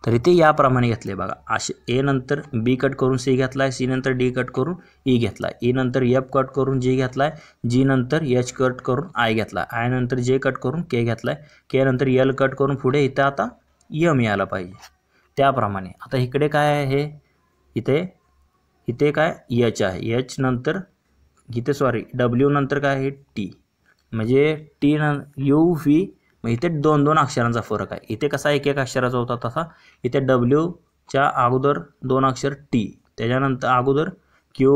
तर इथे याप्रमाणे घेतले बघा असे ए नंतर बी कट करून सी घेतला आहे सी नंतर डी कट करून ई e घेतला ई e नंतर एफ कट करून जी घेतला आहे जी नंतर एच कट करून आय घेतला आय नंतर जे कट करून के घेतला आहे के नंतर एल कट करून पुढे इथं आता यम यायला पाहिजे त्याप्रमाणे आता इकडे काय आहे हे इथे इथे काय यच आहे एच नंतर इथे सॉरी डब्ल्यू नंतर काय आहे टी म्हणजे टी न यू व्ही मग इथे दोन दोन अक्षरांचा फरक आहे इथे कसा एक एक अक्षराचा होता तसा इथे डब्ल्यूच्या अगोदर दोन अक्षर टी त्याच्यानंतर अगोदर क्यू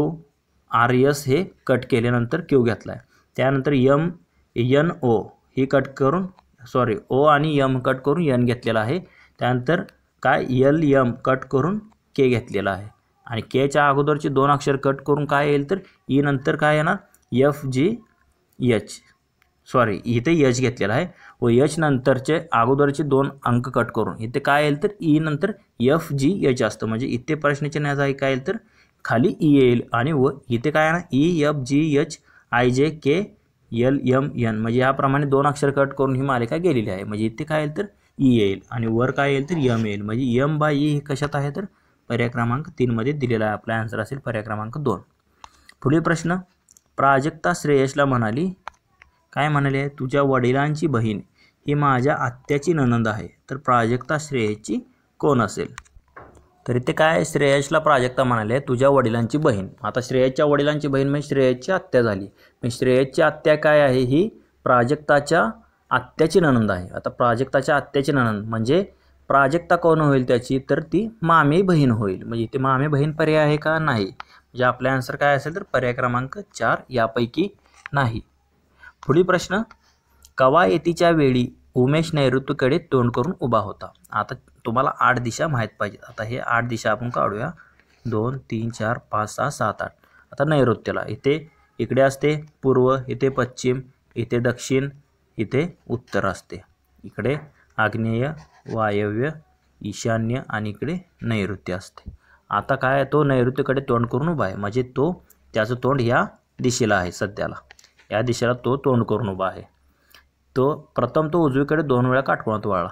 आर एस हे कट केल्यानंतर क्यू घेतला आहे त्यानंतर यम यन ओ ही कट करून सॉरी ओ आणि यम कट करून यन घेतलेला आहे त्यानंतर काय यल यम कट करून के घेतलेला आहे आणि केच्या अगोदरचे दोन अक्षर कट करून काय येईल तर ई e नंतर काय येणार एफ जी एच सॉरी इथे यच घेतलेला आहे व यच नंतरचे अगोदरचे दोन अंक कट करून इथे काय येईल तर ई e नंतर एफ जी एच असतं म्हणजे इथे प्रश्नचिन्हाचा आहे काय येईल तर खाली ई e येईल आणि व इथे काय आहे ना E F G H I J K L M N म्हणजे याप्रमाणे दोन अक्षर कट करून ही मालिका गेलेली आहे म्हणजे इथे काय येईल तर ई येईल आणि वर काय येईल तर यम येईल म्हणजे यम बाय ई हे कशात आहे तर पर्याय क्रमांक तीनमध्ये दिलेला आहे आपला आन्सर असेल पर्याय क्रमांक दोन पुढील प्रश्न प्राजक्ता श्रेयसला म्हणाली काय म्हणाले तुझ्या वडिलांची बहीण ही माझ्या आत्याची ननंद आहे तर प्राजक्ता श्रेयसची कोण असेल तर इथे काय श्रेयसला प्राजक्ता म्हणाले तुझ्या वडिलांची बहीण आता श्रेयसच्या वडिलांची बहीण म्हणजे श्रेयसची आत्या झाली मग म्हणजे श्रेयसची आत्या काय आहे ही प्राजक्ताच्या आत्याची ननंद आहे आता प्राजक्ताच्या आत्याची ननंद म्हणजे प्राजक्ता कोण होईल त्याची तर ती मामे बहीण होईल म्हणजे इथे मामे बहीण पर्याय आहे का नाही म्हणजे आपले आन्सर काय असेल तर पर्याय क्रमांक चार यापैकी नाही पुढील प्रश्न कवायतीच्या वेळी उमेश नैऋत्यकडे तोंड करून उभा होता आता तुम्हाला आठ दिशा माहीत पाहिजे आता हे आठ दिशा आपण काढूया दोन तीन चार पाच सहा सात आठ आता नैऋत्यला इथे इकडे असते पूर्व इथे पश्चिम इथे दक्षिण इथे उत्तर असते इकडे आग्नेय वायव्य ईशान्य आणि इकडे नैऋत्य असते आता काय तो नैऋत्यकडे तोंड करून उभा आहे म्हणजे तो त्याचं तोंड ह्या दिशेला आहे सध्याला या दिशेला तो तोंड करून उभा आहे तो प्रथम तो उजवीकडे दोन वेळा काटकोणात वळला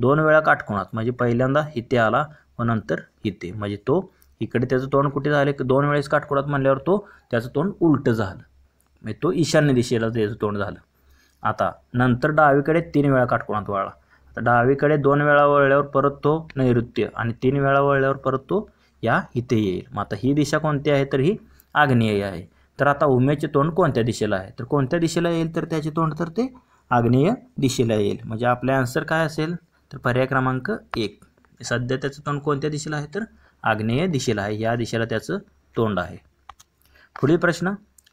दोन वेळा काटकोणात म्हणजे पहिल्यांदा इथे आला व नंतर इथे म्हणजे तो इकडे त्याचं तोंड कुठे झाले दोन वेळेस काटकोणात म्हणल्यावर तो त्याचं तोंड उलटं झालं म्हणजे तो ईशान्य दिशेला त्याचं तोंड झालं आता नंतर डावीकडे तीन वेळा काटकोणात वळला तर डावीकडे दोन वेळा वळल्यावर परत तो नैऋत्य आणि तीन वेळा वळल्यावर परत तो या इथे येईल मग आता ही दिशा कोणती आहे तर ही आग्नेय आहे तर आता उमेचे तोंड कोणत्या दिशेला आहे तर कोणत्या दिशेला येईल तर त्याचे तोंड तर ते आग्नेय दिशेला येईल म्हणजे आपले आन्सर काय असेल तर पर्याय क्रमांक एक सध्या त्याचं तोंड कोणत्या दिशेला आहे तर आग्नेय दिशेला आहे या दिशेला त्याचं तोंड आहे पुढील प्रश्न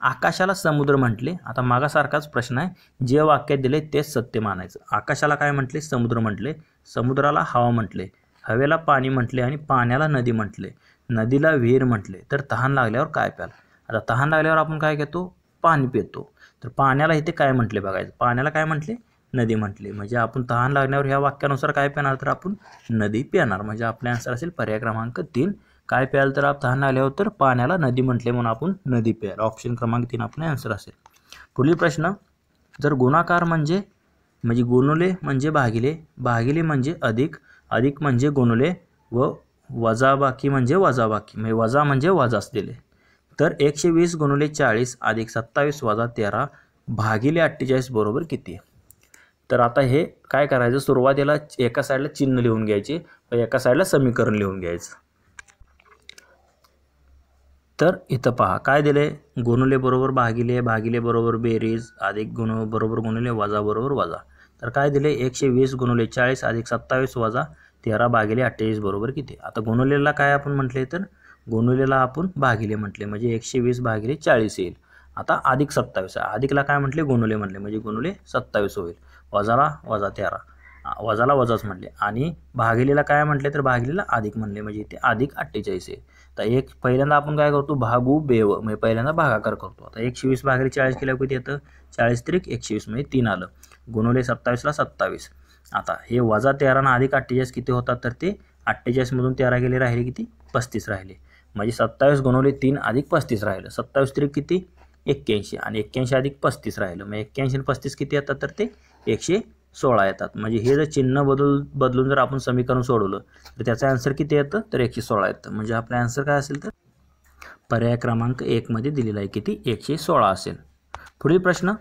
आकाशाला समुद्र म्हटले आता मागासारखाच प्रश्न आहे जे वाक्य दिले तेच सत्य मानायचं आकाशाला काय म्हटले समुद्र म्हटले समुद्राला हवा म्हटले हवेला पाणी म्हटले आणि पाण्याला नदी म्हटले नदीला विहीर म्हटले तर तहान लागल्यावर काय प्याल आता तहान लागल्यावर आपण काय घेतो पाणी पितो तर पाण्याला इथे काय म्हटले बघायचं पाण्याला काय म्हटले नदी म्हटले म्हणजे आपण तहान लागण्यावर ह्या वाक्यानुसार काय पिणार तर आपण नदी पिणार म्हणजे आपले आन्सर असेल पर्याय क्रमांक तीन काय प्याल तर आप तहान आल्यावर तर पाण्याला नदी म्हटले म्हणून आपण नदी प्याल ऑप्शन क्रमांक तीन आपला आन्सर असेल पुढील प्रश्न जर गुणाकार म्हणजे म्हणजे गुणुले म्हणजे भागिले भागिले म्हणजे अधिक अधिक म्हणजे गुणुले व वजाबाकी म्हणजे वजाबाकी म्हणजे वजा म्हणजे वजाच दिले तर एकशे वीस गुणुले चाळीस अधिक सत्तावीस वजा तेरा भागिले अठ्ठेचाळीस बरोबर किती तर आता हे काय करायचं सुरुवातीला एका साईडला चिन्ह लिहून घ्यायचे व एका साईडला समीकरण लिहून घ्यायचं तर इथं पहा काय दिलं आहे गुणले बरोबर भागिले भागिले बरोबर बेरीज अधिक गुण बरोबर गुणले वजा बरोबर वजा तर काय दिले एकशे वीस गुणुले चाळीस अधिक सत्तावीस वजा तेरा भागिले अठ्ठेचाळीस बरोबर किती आता गुणलेला काय आपण म्हटले तर गुणलेला आपण भागिले म्हटले म्हणजे एकशे वीस भागिले चाळीस येईल आता अधिक सत्तावीस अधिकला काय म्हटले गुणले म्हटले म्हणजे गुणुले सत्तावीस होईल वजाला वजा तेरा वजाला वजाच म्हटले आणि भागिलेला काय म्हटले तर भागिलेला अधिक म्हणले म्हणजे इथे अधिक अठ्ठेचाळीस येईल तर एक पहिल्यांदा आपण काय करतो भागू बेव म्हणजे पहिल्यांदा भागाकार करतो आता एकशे वीस चाळीस केल्या किती येतं चाळीस त्रिक एकशे वीस म्हणजे तीन आलं गुणवले सत्तावीसला सत्तावीस आता हे वजा तेरानं अधिक अठ्ठेचाळीस किती होतात तर ते अठ्ठेचाळीसमधून तेरा गेले राहिले किती पस्तीस राहिले म्हणजे सत्तावीस गुणवले तीन अधिक पस्तीस राहिलं सत्तावीस त्रिक किती एक्क्याऐंशी आणि एक्क्याऐंशी अधिक पस्तीस राहिलं मग एक्क्याऐंशी आणि पस्तीस किती येतात तर ते एकशे सोळा येतात म्हणजे हे जर चिन्ह बदल बदलून जर आपण समीकरण सोडवलं तर त्याचा आन्सर किती येतं तर एकशे सोळा येतं म्हणजे आपला आन्सर काय असेल तर पर्याय क्रमांक एकमध्ये दिलेला आहे किती एकशे सोळा असेल पुढील प्रश्न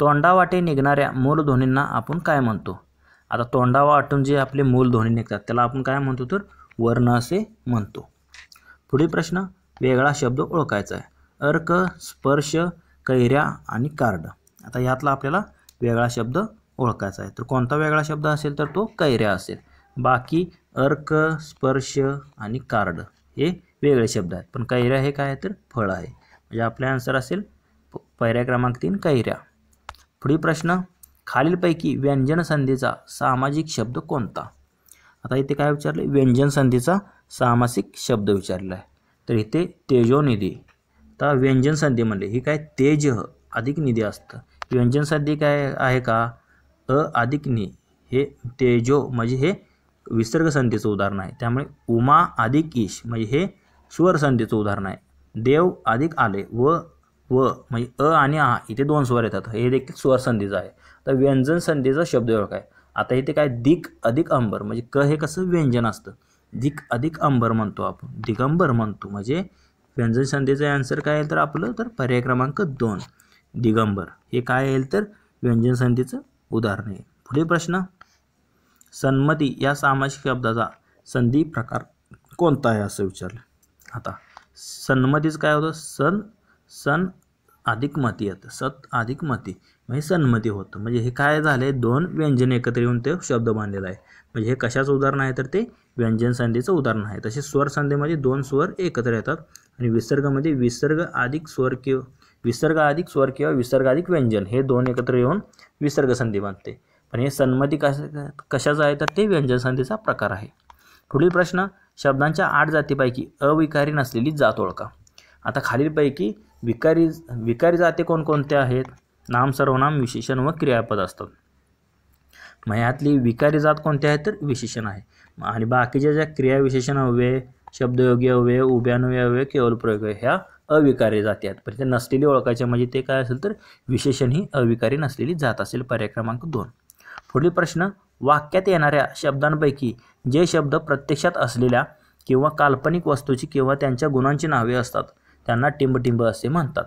तोंडावाटे निघणाऱ्या मूलध्वनींना आपण काय म्हणतो आता तोंडावाटून जे आपले मूलध्वनी निघतात त्याला आपण काय म्हणतो तर वर्ण असे म्हणतो पुढील प्रश्न वेगळा शब्द ओळखायचा आहे अर्क स्पर्श कैऱ्या आणि कार्ड आता यातला आपल्याला वेगळा शब्द ओळखायचा आहे तर कोणता वेगळा शब्द असेल तर तो कैऱ्या असेल बाकी अर्क स्पर्श आणि कार्ड हे वेगळे शब्द आहेत पण कैऱ्या हे काय आहे तर फळ आहे म्हणजे आपला आन्सर असेल पर्याय क्रमांक तीन कैऱ्या पुढील प्रश्न खालीलपैकी व्यंजन संधीचा सामाजिक शब्द कोणता आता इथे काय विचारले व्यंजन संधीचा सामासिक शब्द विचारला आहे तर इथे तेजोनिधी आता व्यंजन संधी म्हणजे ही काय तेज अधिक निधी असतं व्यंजन संधी काय आहे का अ अधिक नि हे तेजो म्हणजे हे विसर्गसंधीचं उदाहरण आहे त्यामुळे उमा अधिक ईश म्हणजे हे स्वर संधीचं उदाहरण आहे देव अधिक आले व व म्हणजे अ आणि आ इथे दोन स्वर येतात हे देखील स्वर संधीचं आहे तर व्यंजन संधीचा शब्द ओळख आहे आता इथे काय दिक अधिक अंबर म्हणजे क हे कसं व्यंजन असतं दिक अधिक अंबर म्हणतो आपण दिगंबर म्हणतो म्हणजे व्यंजन संधीचं आन्सर काय येईल तर आपलं तर पर्याय क्रमांक दोन दिगंबर हे काय येईल तर व्यंजन संधीचं उदाहरणे पुढे प्रश्न सन्मती या सामाजिक शब्दाचा संधी प्रकार कोणता आहे असं विचारलं आता सन्मतीच काय होतं सन सन अधिक मती येतं सत अधिक मती म्हणजे सन्मती होतं म्हणजे हे काय झाले दोन व्यंजन एकत्र येऊन ते शब्द बांधलेला आहे म्हणजे हे कशाचं उदाहरण आहे तर ते व्यंजन संधीचं उदाहरण आहे तसे स्वर संधीमध्ये दोन स्वर एकत्र येतात आणि विसर्गामध्ये विसर्ग अधिक स्वर किंवा विसर्ग अधिक स्वर किंवा विसर्ग अधिक व्यंजन हे दोन एकत्र येऊन विसर्ग संधी बनते पण हे सन्मती कशा कशाचं आहे तर ते संधीचा प्रकार आहे पुढील प्रश्न शब्दांच्या आठ जातीपैकी अविकारी नसलेली जात ओळखा आता खालीलपैकी विकारी विकारी जाती कोणकोणत्या आहेत नाम सर्वनाम विशेषण व क्रियापद असतात मग यातली विकारी जात कोणत्या आहे तर विशेषण आहे आणि बाकीच्या ज्या क्रियाविशेषण अव्यय शब्दयोगी अव्यय उभ्यानव्य अव्यय केवल प्रयोग ह्या अविकारी जाती आहेत पण ते नसलेली ओळखायचे म्हणजे ते काय असेल तर विशेषण ही अविकारी नसलेली जात असेल पर्याय क्रमांक दोन पुढील प्रश्न वाक्यात येणाऱ्या शब्दांपैकी जे शब्द प्रत्यक्षात असलेल्या किंवा काल्पनिक वस्तूची किंवा त्यांच्या गुणांची नावे असतात त्यांना टिंबटिंब असे म्हणतात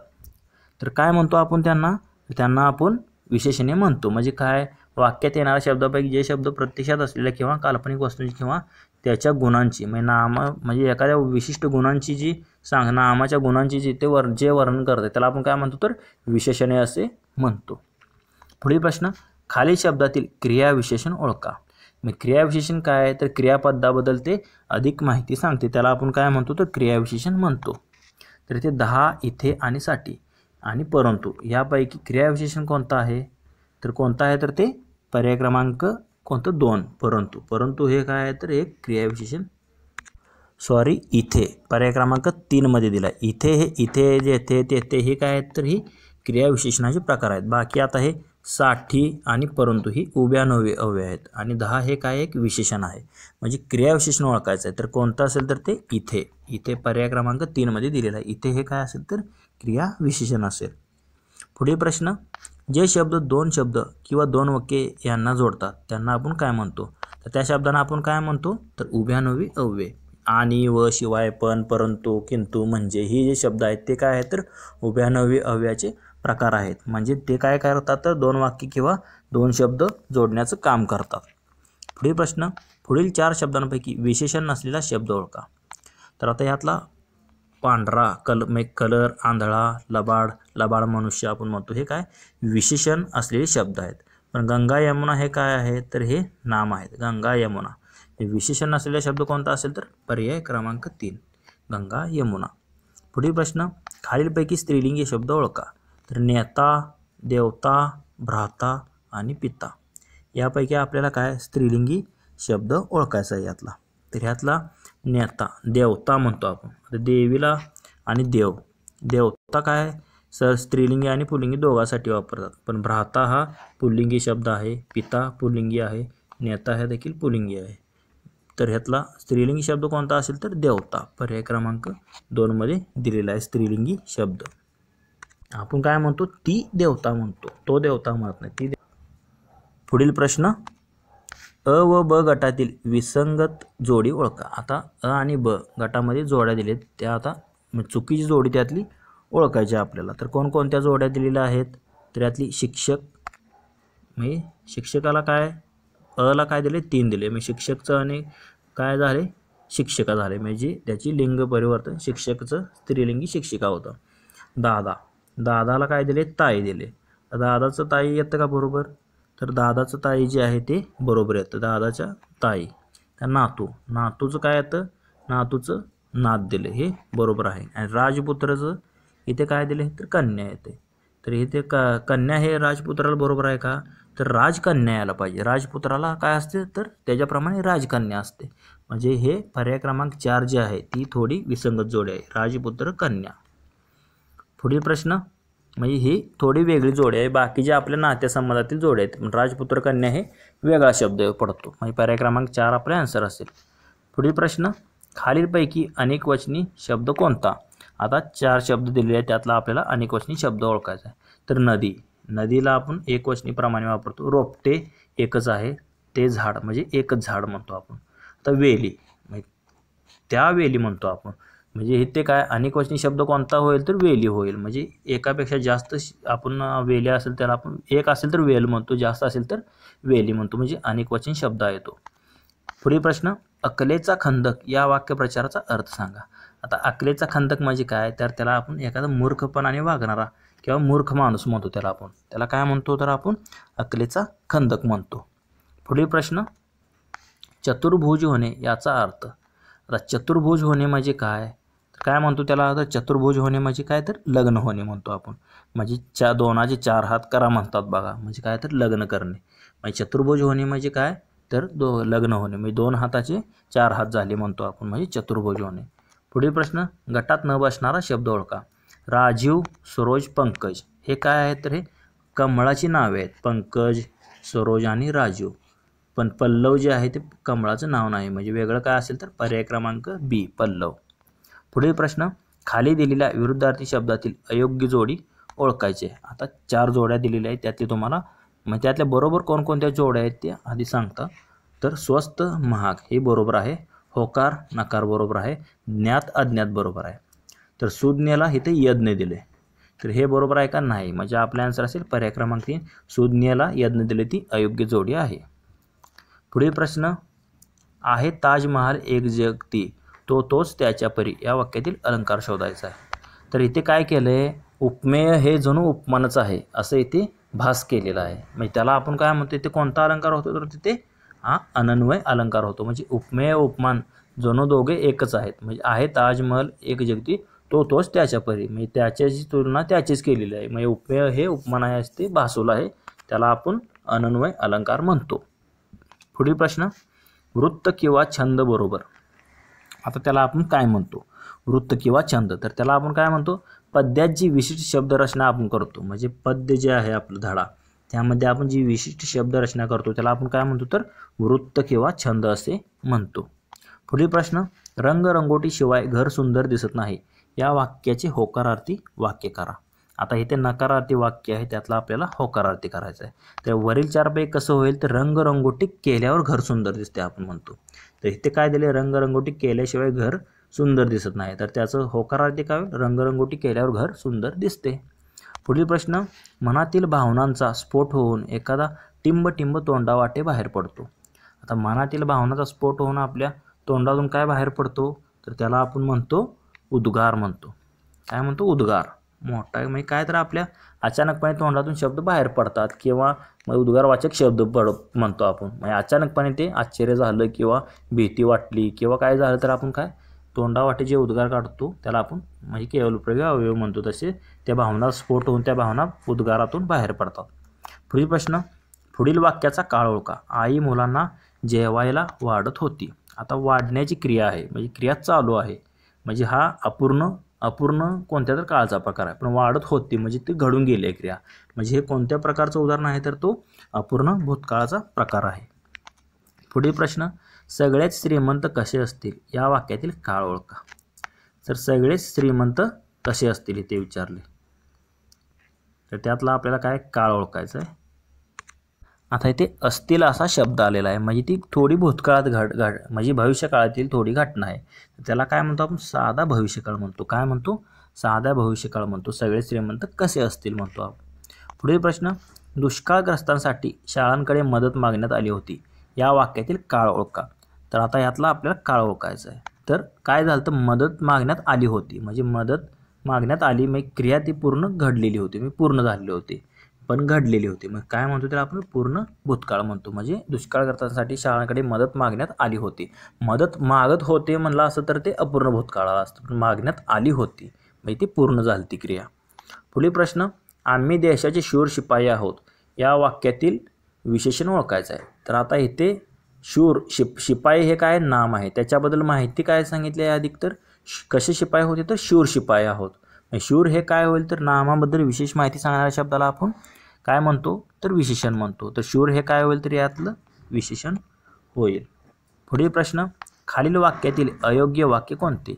तर काय म्हणतो आपण त्यांना त्यांना आपण विशेषणे म्हणतो म्हणजे काय वाक्यात येणाऱ्या शब्दापैकी जे शब्द प्रत्यक्षात असलेल्या किंवा काल्पनिक वस्तूंची किंवा त्याच्या गुणांची म्हणजे नाम म्हणजे एखाद्या विशिष्ट गुणांची जी सांग नामाच्या गुणांची जिथे वर जे वर्णन करते त्याला आपण काय म्हणतो तर विशेषणे असे म्हणतो पुढील प्रश्न खाली शब्दातील क्रियाविशेषण ओळखा मग क्रियाविशेषण काय आहे तर क्रियापदाबद्दल ते अधिक माहिती सांगते त्याला आपण काय म्हणतो तर क्रियाविशेषण म्हणतो तर इथे दहा इथे आणि साठी आणि परंतु यापैकी क्रियाविशेषण कोणतं आहे तर कोणतं आहे तर ते पर्याय क्रमांक कोणतं दोन परंतु परंतु हे काय आहे तर एक क्रियाविशेषण सॉरी इथे पर्याय क्रमांक तीनमध्ये दिला इथे हे इथे जे ते ते हे काय आहेत तर ही क्रियाविशेषणाचे प्रकार आहेत बाकी आता हे साठी आणि परंतु ही उभ्या नवे अव्यय आहेत आणि दहा हे काय एक विशेषण आहे म्हणजे क्रियाविशेषण ओळखायचं आहे तर कोणतं असेल तर ते इथे इथे पर्याय क्रमांक तीनमध्ये दिलेला आहे इथे हे काय असेल तर क्रियाविशेषण असेल पुढे प्रश्न जे शब्द दोन शब्द किंवा दोन वाक्ये यांना जोडतात त्यांना आपण काय म्हणतो तर त्या शब्दांना आपण काय म्हणतो तर उभ्या नवी अव्यय आणि व शिवाय पण परंतु किंतु म्हणजे ही जे शब्द आहेत ते काय आहेत तर उभ्या नवी अव्याचे प्रकार आहेत म्हणजे ते काय करतात तर दोन वाक्य किंवा दोन शब्द जोडण्याचं काम करतात पुढील प्रश्न पुढील चार शब्दांपैकी विशेषण नसलेला शब्द ओळखा तर आता यातला पांढरा कल मे कलर आंधळा लबाड लबाड मनुष्य आपण म्हणतो हे काय विशेषण असलेले शब्द आहेत पण गंगा यमुना हे काय आहे तर हे नाम आहेत गंगा यमुना विशेषण नसलेला शब्द कोणता असेल तर पर्याय क्रमांक तीन गंगा यमुना पुढील प्रश्न खालीलपैकी स्त्रीलिंगी शब्द ओळखा तर नेता देवता भ्राता आणि पिता यापैकी आपल्याला काय स्त्रीलिंगी शब्द ओळखायचा आहे यातला तर ह्यातला नेता देवता म्हणतो आपण तर देवीला आणि देव देवता काय सर स्त्रीलिंगी आणि पुल्लिंगी दोघांसाठी वापरतात पण भ्राता हा पुल्लिंगी शब्द आहे पिता पुल्लिंगी आहे नेता हे देखील पुल्लिंगी आहे तर ह्यातला स्त्रीलिंगी शब्द कोणता असेल तर देवता पर्याय क्रमांक दोनमध्ये दिलेला आहे स्त्रीलिंगी शब्द आपण काय म्हणतो ती देवता म्हणतो तो देवता म्हणत नाही ती पुढील प्रश्न अ व ब गटातील विसंगत जोडी ओळखा आता अ आणि ब गटामध्ये जोड्या दिल्या आहेत त्या आता म्हणजे चुकीची जोडी त्यातली ओळखायची आपल्याला तर कोणकोणत्या जोड्या दिलेल्या आहेत तर यातली शिक्षक म्हणजे शिक्षकाला काय अला काय दिले तीन दिले मी शिक्षकचं आणि काय झाले शिक्षिका झाले म्हणजे त्याची लिंग परिवर्तन शिक्षकचं स्त्रीलिंगी शिक्षिका होतं दादा दादाला काय दिले ताई दिले दादाचं ताई येतं का बरोबर तर दादाचं ताई जे आहे ते बरोबर येतं दादाच्या ताई नातू नातूचं काय येतं नातूचं नात दिले हे बरोबर आहे आणि राजपुत्राचं इथे काय दिले तर कन्या येते तर इथे क कन्या हे राजपुत्राला बरोबर आहे का तर राजकन्या यायला पाहिजे राजपुत्राला काय असते तर त्याच्याप्रमाणे राजकन्या असते म्हणजे हे पर्याय क्रमांक चार जे आहे ती थोडी विसंगत जोडी आहे राजपुत्र कन्या पुढील प्रश्न म्हणजे ही थोडी वेगळी जोडी आहे बाकी जे आपल्या नात्यासंबंधातील जोडे आहेत म्हणजे राजपुत्र कन्या हे वेगळा शब्द पडतो म्हणजे पर्याय क्रमांक चार आपला आन्सर असेल पुढील प्रश्न खालीलपैकी अनेकवचनी शब्द कोणता आता चार शब्द दिलेले आहेत त्यातला आपल्याला अनेकवचनी शब्द ओळखायचा आहे तर नदी नदीला आपण एकवचनी प्रमाणे वापरतो रोपटे एकच आहे ते झाड म्हणजे एकच झाड म्हणतो आपण आता वेली म्हणजे त्या वेली म्हणतो आपण म्हणजे हे ते काय अनेकवचनी शब्द कोणता होईल तर वेली होईल म्हणजे एकापेक्षा जास्त आपण वेली असेल त्याला आपण एक असेल तर वेल म्हणतो जास्त असेल तर वेली म्हणतो म्हणजे अनेकवचन शब्द आहे तो पुढील प्रश्न अकलेचा खंदक या वाक्यप्रचाराचा अर्थ सांगा आता अकलेचा खंदक म्हणजे काय तर त्याला आपण एखादा मूर्खपणाने वागणारा किंवा मूर्ख माणूस म्हणतो त्याला आपण त्याला काय म्हणतो तर आपण अकलेचा खंदक म्हणतो पुढील प्रश्न चतुर्भुज होणे याचा अर्थ आता चतुर्भुज होणे म्हणजे काय तर काय म्हणतो त्याला आता चतुर्भुज होणे म्हणजे काय तर लग्न होणे म्हणतो आपण म्हणजे चा दोनाचे चार हात करा म्हणतात बघा म्हणजे काय तर लग्न करणे म्हणजे चतुर्भुज होणे म्हणजे काय तर दो लग्न होणे म्हणजे दोन हाताचे चार हात झाले म्हणतो आपण म्हणजे चतुर्भुज होणे पुढील प्रश्न गटात न बसणारा शब्द ओळखा राजीव सरोज पंकज हे काय आहेत तर हे कमळाची नावे आहेत पंकज सरोज आणि राजीव पण पल्लव जे आहे ते कमळाचं नाव नाही म्हणजे वेगळं काय असेल तर पर्याय क्रमांक बी पल्लव पुढील प्रश्न खाली दिलेल्या विरुद्धार्थी शब्दातील अयोग्य जोडी ओळखायचे आता चार जोड्या दिलेल्या आहेत त्यातली तुम्हाला मग म्हणजे त्यातल्या बरोबर कोणकोणत्या जोड्या आहेत ते आधी सांगता तर स्वस्त महाग हे बरोबर आहे होकार नकार बरोबर आहे ज्ञात अज्ञात बरोबर आहे तर सुज्ञेला इथे यज्ञ दिले तर हे बरोबर आहे का नाही म्हणजे आपला आन्सर असेल पर्याय क्रमांक तीन सुज्ञेला यज्ञ दिले ती अयोग्य जोडी आहे पुढील प्रश्न आहे ताजमहाल एक जगती तो तोच त्याच्या परी या वाक्यातील अलंकार शोधायचा आहे तर इथे काय केलं आहे उपमेय हे जणू उपमानच आहे असं इथे भास केलेला आहे म्हणजे त्याला आपण काय म्हणतो इथे कोणता अलंकार होतो तर तिथे हा अनन्वय अलंकार होतो म्हणजे उपमेय उपमान जणू दोघे एकच आहेत म्हणजे आहे ताजमहल एक जगती तो तोच त्याच्या परी म्हणजे त्याच्याची तुलना त्याचीच केलेली आहे म्हणजे उपमेय हे उपमान आहे असते भासूल आहे त्याला आपण अनन्वय अलंकार म्हणतो पुढील प्रश्न वृत्त किंवा छंद बरोबर आता त्याला आपण काय म्हणतो वृत्त किंवा छंद तर त्याला आपण काय म्हणतो पद्यात जी विशिष्ट शब्दरचना आपण करतो म्हणजे पद्य जे आहे आपलं धडा त्यामध्ये आपण जी विशिष्ट शब्दरचना करतो त्याला आपण काय म्हणतो तर वृत्त किंवा छंद असे म्हणतो पुढील प्रश्न रंग रंगोटी शिवाय घर सुंदर दिसत नाही या वाक्याचे होकारार्थी वाक्य करा आता इथे नकारार्थी वाक्य आहे त्यातला आपल्याला होकारार्थी करायचं आहे तर वरील चारपैकी कसं होईल तर रंगरंगोटी केल्यावर घर सुंदर दिसते आपण म्हणतो तर इथे काय दिले रंगरंगोटी केल्याशिवाय घर सुंदर दिसत नाही तर त्याचं होकारार्थी काय होईल रंगरंगोटी केल्यावर घर सुंदर दिसते पुढील प्रश्न मनातील भावनांचा स्फोट होऊन एखादा टिंब टिंब तोंडावाटे बाहेर पडतो आता मनातील भावनांचा स्फोट होऊन आपल्या तोंडातून काय बाहेर पडतो तर त्याला आपण म्हणतो उद्गार म्हणतो काय म्हणतो उद्गार मोठा म्हणजे काय तर आपल्या अचानकपणे तोंडातून शब्द बाहेर पडतात किंवा मग उद्गारवाचक शब्द पड म्हणतो आपण म्हणजे अचानकपणे ते आश्चर्य झालं किंवा भीती वाटली किंवा काय झालं तर आपण काय तोंडावाटे जे उद्गार काढतो त्याला आपण म्हणजे केवलप्रयोग अवयव म्हणतो तसे त्या भावना स्फोट होऊन त्या भावना उद्गारातून बाहेर पडतात पुढील प्रश्न पुढील वाक्याचा काळ ओळखा आई मुलांना जेवायला वाढत होती आता वाढण्याची क्रिया आहे म्हणजे क्रिया चालू आहे म्हणजे हा अपूर्ण अपूर्ण कोणत्या तर काळाचा प्रकार आहे पण वाढत होती म्हणजे ती घडून गेले क्रिया म्हणजे हे कोणत्या प्रकारचं उदाहरण आहे तर तो अपूर्ण भूतकाळाचा प्रकार आहे पुढील प्रश्न सगळेच श्रीमंत कसे असतील या वाक्यातील काळ ओळखा तर सगळेच श्रीमंत कसे असतील हे ते विचारले तर त्यातला आपल्याला काय काळ ओळखायचं आहे आता इथे असतील असा शब्द आलेला आहे म्हणजे ती थोडी भूतकाळात घड घड म्हणजे भविष्यकाळातील थोडी घटना आहे त्याला काय म्हणतो आपण साधा भविष्यकाळ म्हणतो काय म्हणतो साधा भविष्यकाळ म्हणतो सगळे श्रीमंत कसे असतील म्हणतो आपण पुढील प्रश्न दुष्काळग्रस्तांसाठी शाळांकडे मदत मागण्यात आली होती या वाक्यातील काळ ओळखा तर आता यातला आपल्याला काळ ओळखायचा आहे तर काय झालं तर मदत मागण्यात आली होती म्हणजे मदत मागण्यात आली मग म्हणजे क्रिया ती पूर्ण घडलेली होती मी म्हणजे पूर्ण झालेली होती पण घडलेली होती मग काय म्हणतो तर आपण पूर्ण भूतकाळ म्हणतो म्हणजे दुष्काळग्रस्तांसाठी शाळांकडे मदत मागण्यात आली होती मदत मागत होते म्हणलं असं तर ते अपूर्ण भूतकाळाला असतं मागण्यात आली होती म्हणजे ती पूर्ण झाली ती क्रिया पुढील प्रश्न आम्ही देशाचे शूर शिपाई आहोत या वाक्यातील विशेषण ओळखायचं आहे तर आता इथे शूर शिप शिपाई हे काय नाम आहे त्याच्याबद्दल माहिती काय सांगितली आहे अधिक तर कसे शिपाई होते तर शूर शिपाई आहोत शूर हे काय होईल तर नामाबद्दल विशेष माहिती सांगणाऱ्या शब्दाला आपण काय म्हणतो तर विशेषण म्हणतो तर शूर हे काय होईल तर यातलं विशेषण होईल पुढील प्रश्न खालील वाक्यातील अयोग्य वाक्य कोणते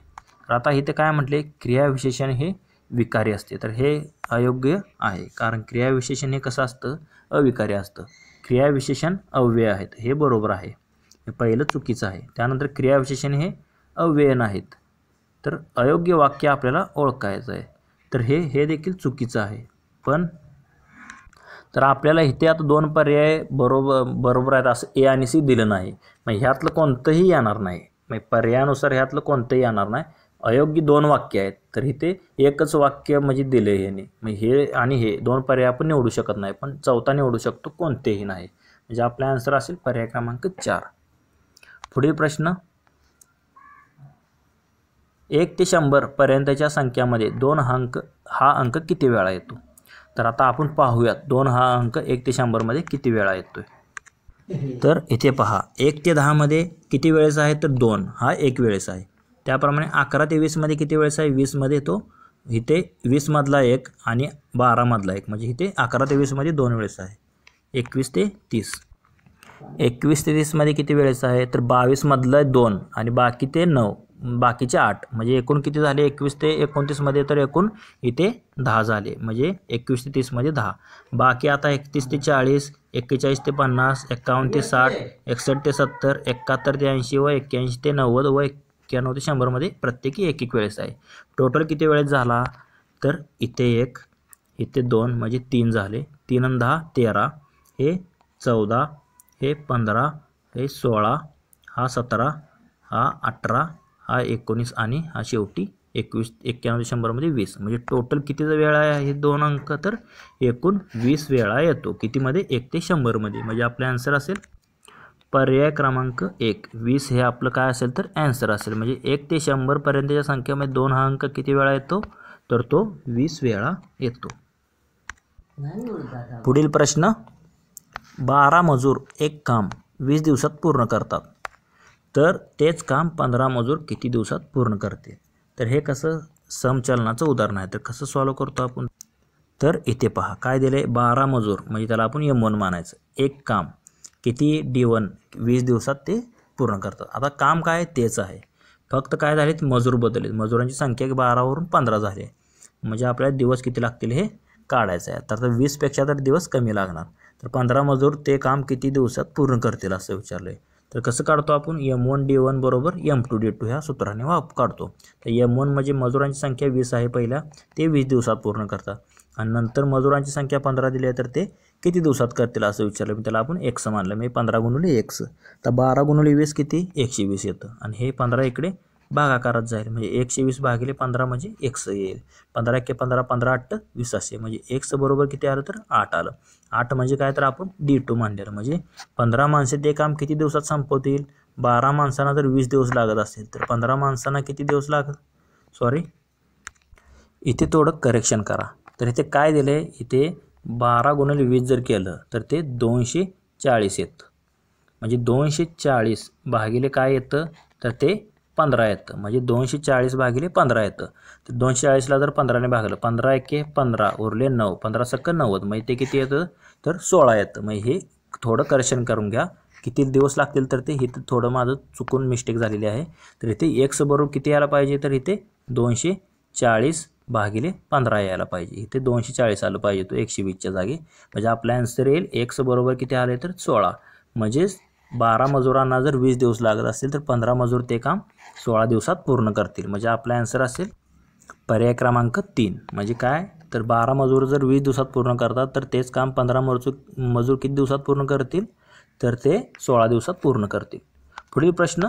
तर आता इथे काय म्हटले क्रियाविशेषण हे विकारी असते तर हे अयोग्य आहे कारण क्रियाविशेषण हे कसं असतं अविकारी असतं क्रियाविशेषण अव्यय आहेत हे बरोबर आहे हे पहिलं चुकीचं आहे त्यानंतर क्रियाविशेषण हे अव्यय नाहीत तर अयोग्य वाक्य आपल्याला ओळखायचं आहे तर हे हे देखील चुकीचं आहे पण तर आपल्याला इथे आता दोन पर्याय बरोबर बरोबर आहेत असं ए आणि सी दिलं नाही मग ह्यातलं कोणतंही येणार नाही मग पर्यायानुसार ह्यातलं कोणतंही येणार नाही अयोग्य दोन वाक्य आहेत तर इथे एकच वाक्य म्हणजे दिले ह्याने मग हे आणि हे दोन पर्याय आपण निवडू शकत नाही पण चौथा निवडू शकतो कोणतेही नाही म्हणजे आपला आन्सर असेल पर्याय क्रमांक चार पुढील प्रश्न एक ते शंभरपर्यंतच्या संख्यामध्ये दोन अंक हा अंक किती वेळा येतो तर आता आपण पाहूयात दोन हा अंक एक ते शंभरमध्ये किती वेळा येतो तर इथे पहा एक ते दहामध्ये किती वेळेचा आहे तर दोन हा एक वेळेस आहे त्याप्रमाणे अकरा ते वीसमध्ये किती वेळेस आहे वीसमध्ये तो इथे वीसमधला एक आणि बारामधला एक म्हणजे इथे अकरा ते वीसमध्ये दोन वेळेस आहे एकवीस ते तीस एकवीस ते तीसमध्ये किती वेळेचा आहे तर बावीसमधला दोन आणि बाकी ते नऊ बाकीचे आठ म्हणजे एकूण किती झाले एकवीस ते एकोणतीसमध्ये तर एकूण इथे दहा झाले म्हणजे एकवीस ते तीसमध्ये दहा बाकी आता एकतीस ते चाळीस एक्केचाळीस ते पन्नास एक्कावन्न ते साठ एकसष्ट ते सत्तर एकाहत्तर ते ऐंशी व एक्क्याऐंशी ते नव्वद व एक्क्याण्णव ते शंभरमध्ये प्रत्येकी एक एक वेळेस आहे टोटल किती वेळेस झाला तर इथे एक इथे दोन म्हणजे तीन झाले तीन दहा तेरा हे चौदा हे पंधरा हे सोळा हा सतरा हा अठरा हा एकोणीस आणि हा शेवटी एकवीस एक्क्याण्णव शंभरमध्ये वीस म्हणजे टोटल किती वेळा आहे हे दोन अंक तर एकूण वीस वेळा येतो कितीमध्ये एक ते शंभरमध्ये म्हणजे आपला आन्सर असेल पर्याय क्रमांक एक वीस हे आपलं काय असेल तर ॲन्सर असेल म्हणजे एक ते शंभरपर्यंतच्या संख्येमध्ये दोन हा अंक किती वेळा येतो तर तो वीस वेळा येतो पुढील प्रश्न बारा मजूर एक काम वीस दिवसात पूर्ण करतात तर तेच काम पंधरा मजूर किती दिवसात पूर्ण करते तर हे कसं समचलनाचं उदाहरण आहे तर कसं सॉल्व करतो आपण तर इथे पहा काय दिले बारा मजूर म्हणजे त्याला आपण यम वन मानायचं एक काम किती डी वन वीस दिवसात ते पूर्ण करतात आता काम काय तेच आहे फक्त काय झालेत मजूर बदलले मजुरांची संख्या बारावरून पंधरा झाली म्हणजे आपल्याला दिवस किती लागतील हे काढायचं आहे तर वीसपेक्षा तर दिवस कमी लागणार तर पंधरा मजूर ते काम किती दिवसात पूर्ण करतील असं विचारलं आहे तर कसं काढतो आपण एम वन डी वन बरोबर एम टू डी टू ह्या सूत्राने वाप काढतो तर एम वन म्हणजे मजुरांची संख्या वीस आहे पहिला ते वीस दिवसात पूर्ण करतात आणि नंतर मजुरांची संख्या पंधरा दिली आहे तर ते किती दिवसात करतील असं विचारलं मी त्याला आपण एक्स मानलं मी पंधरा गुणुले एक्स तर बारा गुणुले वीस किती एकशे वीस येतं आणि हे पंधरा इकडे भागाकारात जाईल म्हणजे एकशे वीस भागिले पंधरा म्हणजे एक्स येईल पंधरा के पंधरा पंधरा आठ वीस असे म्हणजे एक्स बरोबर किती आलं तर आठ आलं आठ म्हणजे काय तर आपण डी टू मांडलेलं म्हणजे पंधरा माणसे ते काम किती दिवसात संपवतील बारा माणसांना जर वीस दिवस लागत असेल तर पंधरा माणसांना किती दिवस लागत सॉरी इथे थोडं करेक्शन करा तर इथे काय दिलं आहे इथे बारा गुणाले वीस जर केलं तर ते दोनशे चाळीस येतं म्हणजे दोनशे चाळीस भागिले काय येतं तर ते पंधरा येतं म्हणजे दोनशे चाळीस भागिले पंधरा येतं दोनशे चाळीसला जर पंधराने भागलं पंधरा एके पंधरा उरले नऊ पंधरा सक्क नव्वद मग ते किती येतं तर सोळा येतं मग हे थोडं करेक्शन करून घ्या किती दिवस लागतील तर ते इथं थोडं माझं चुकून मिस्टेक झालेली आहे तर इथे एक्स बरोबर किती यायला पाहिजे तर इथे दोनशे चाळीस भागिले पंधरा यायला पाहिजे इथे दोनशे चाळीस आलं पाहिजे तो एकशे वीसच्या जागी म्हणजे आपला ॲन्सर येईल एक्स बरोबर किती आले तर सोळा म्हणजेच बारा मजुरांना जर वीस दिवस लागत असतील तर पंधरा मजूर ते काम सोळा दिवसात पूर्ण करतील म्हणजे आपला ॲन्सर असेल पर्याय क्रमांक तीन म्हणजे काय तर बारा मजूर जर वीस दिवसात पूर्ण करतात तर तेच काम पंधरा मजूर मजूर किती दिवसात पूर्ण करतील तर ते सोळा दिवसात पूर्ण करतील पुढील प्रश्न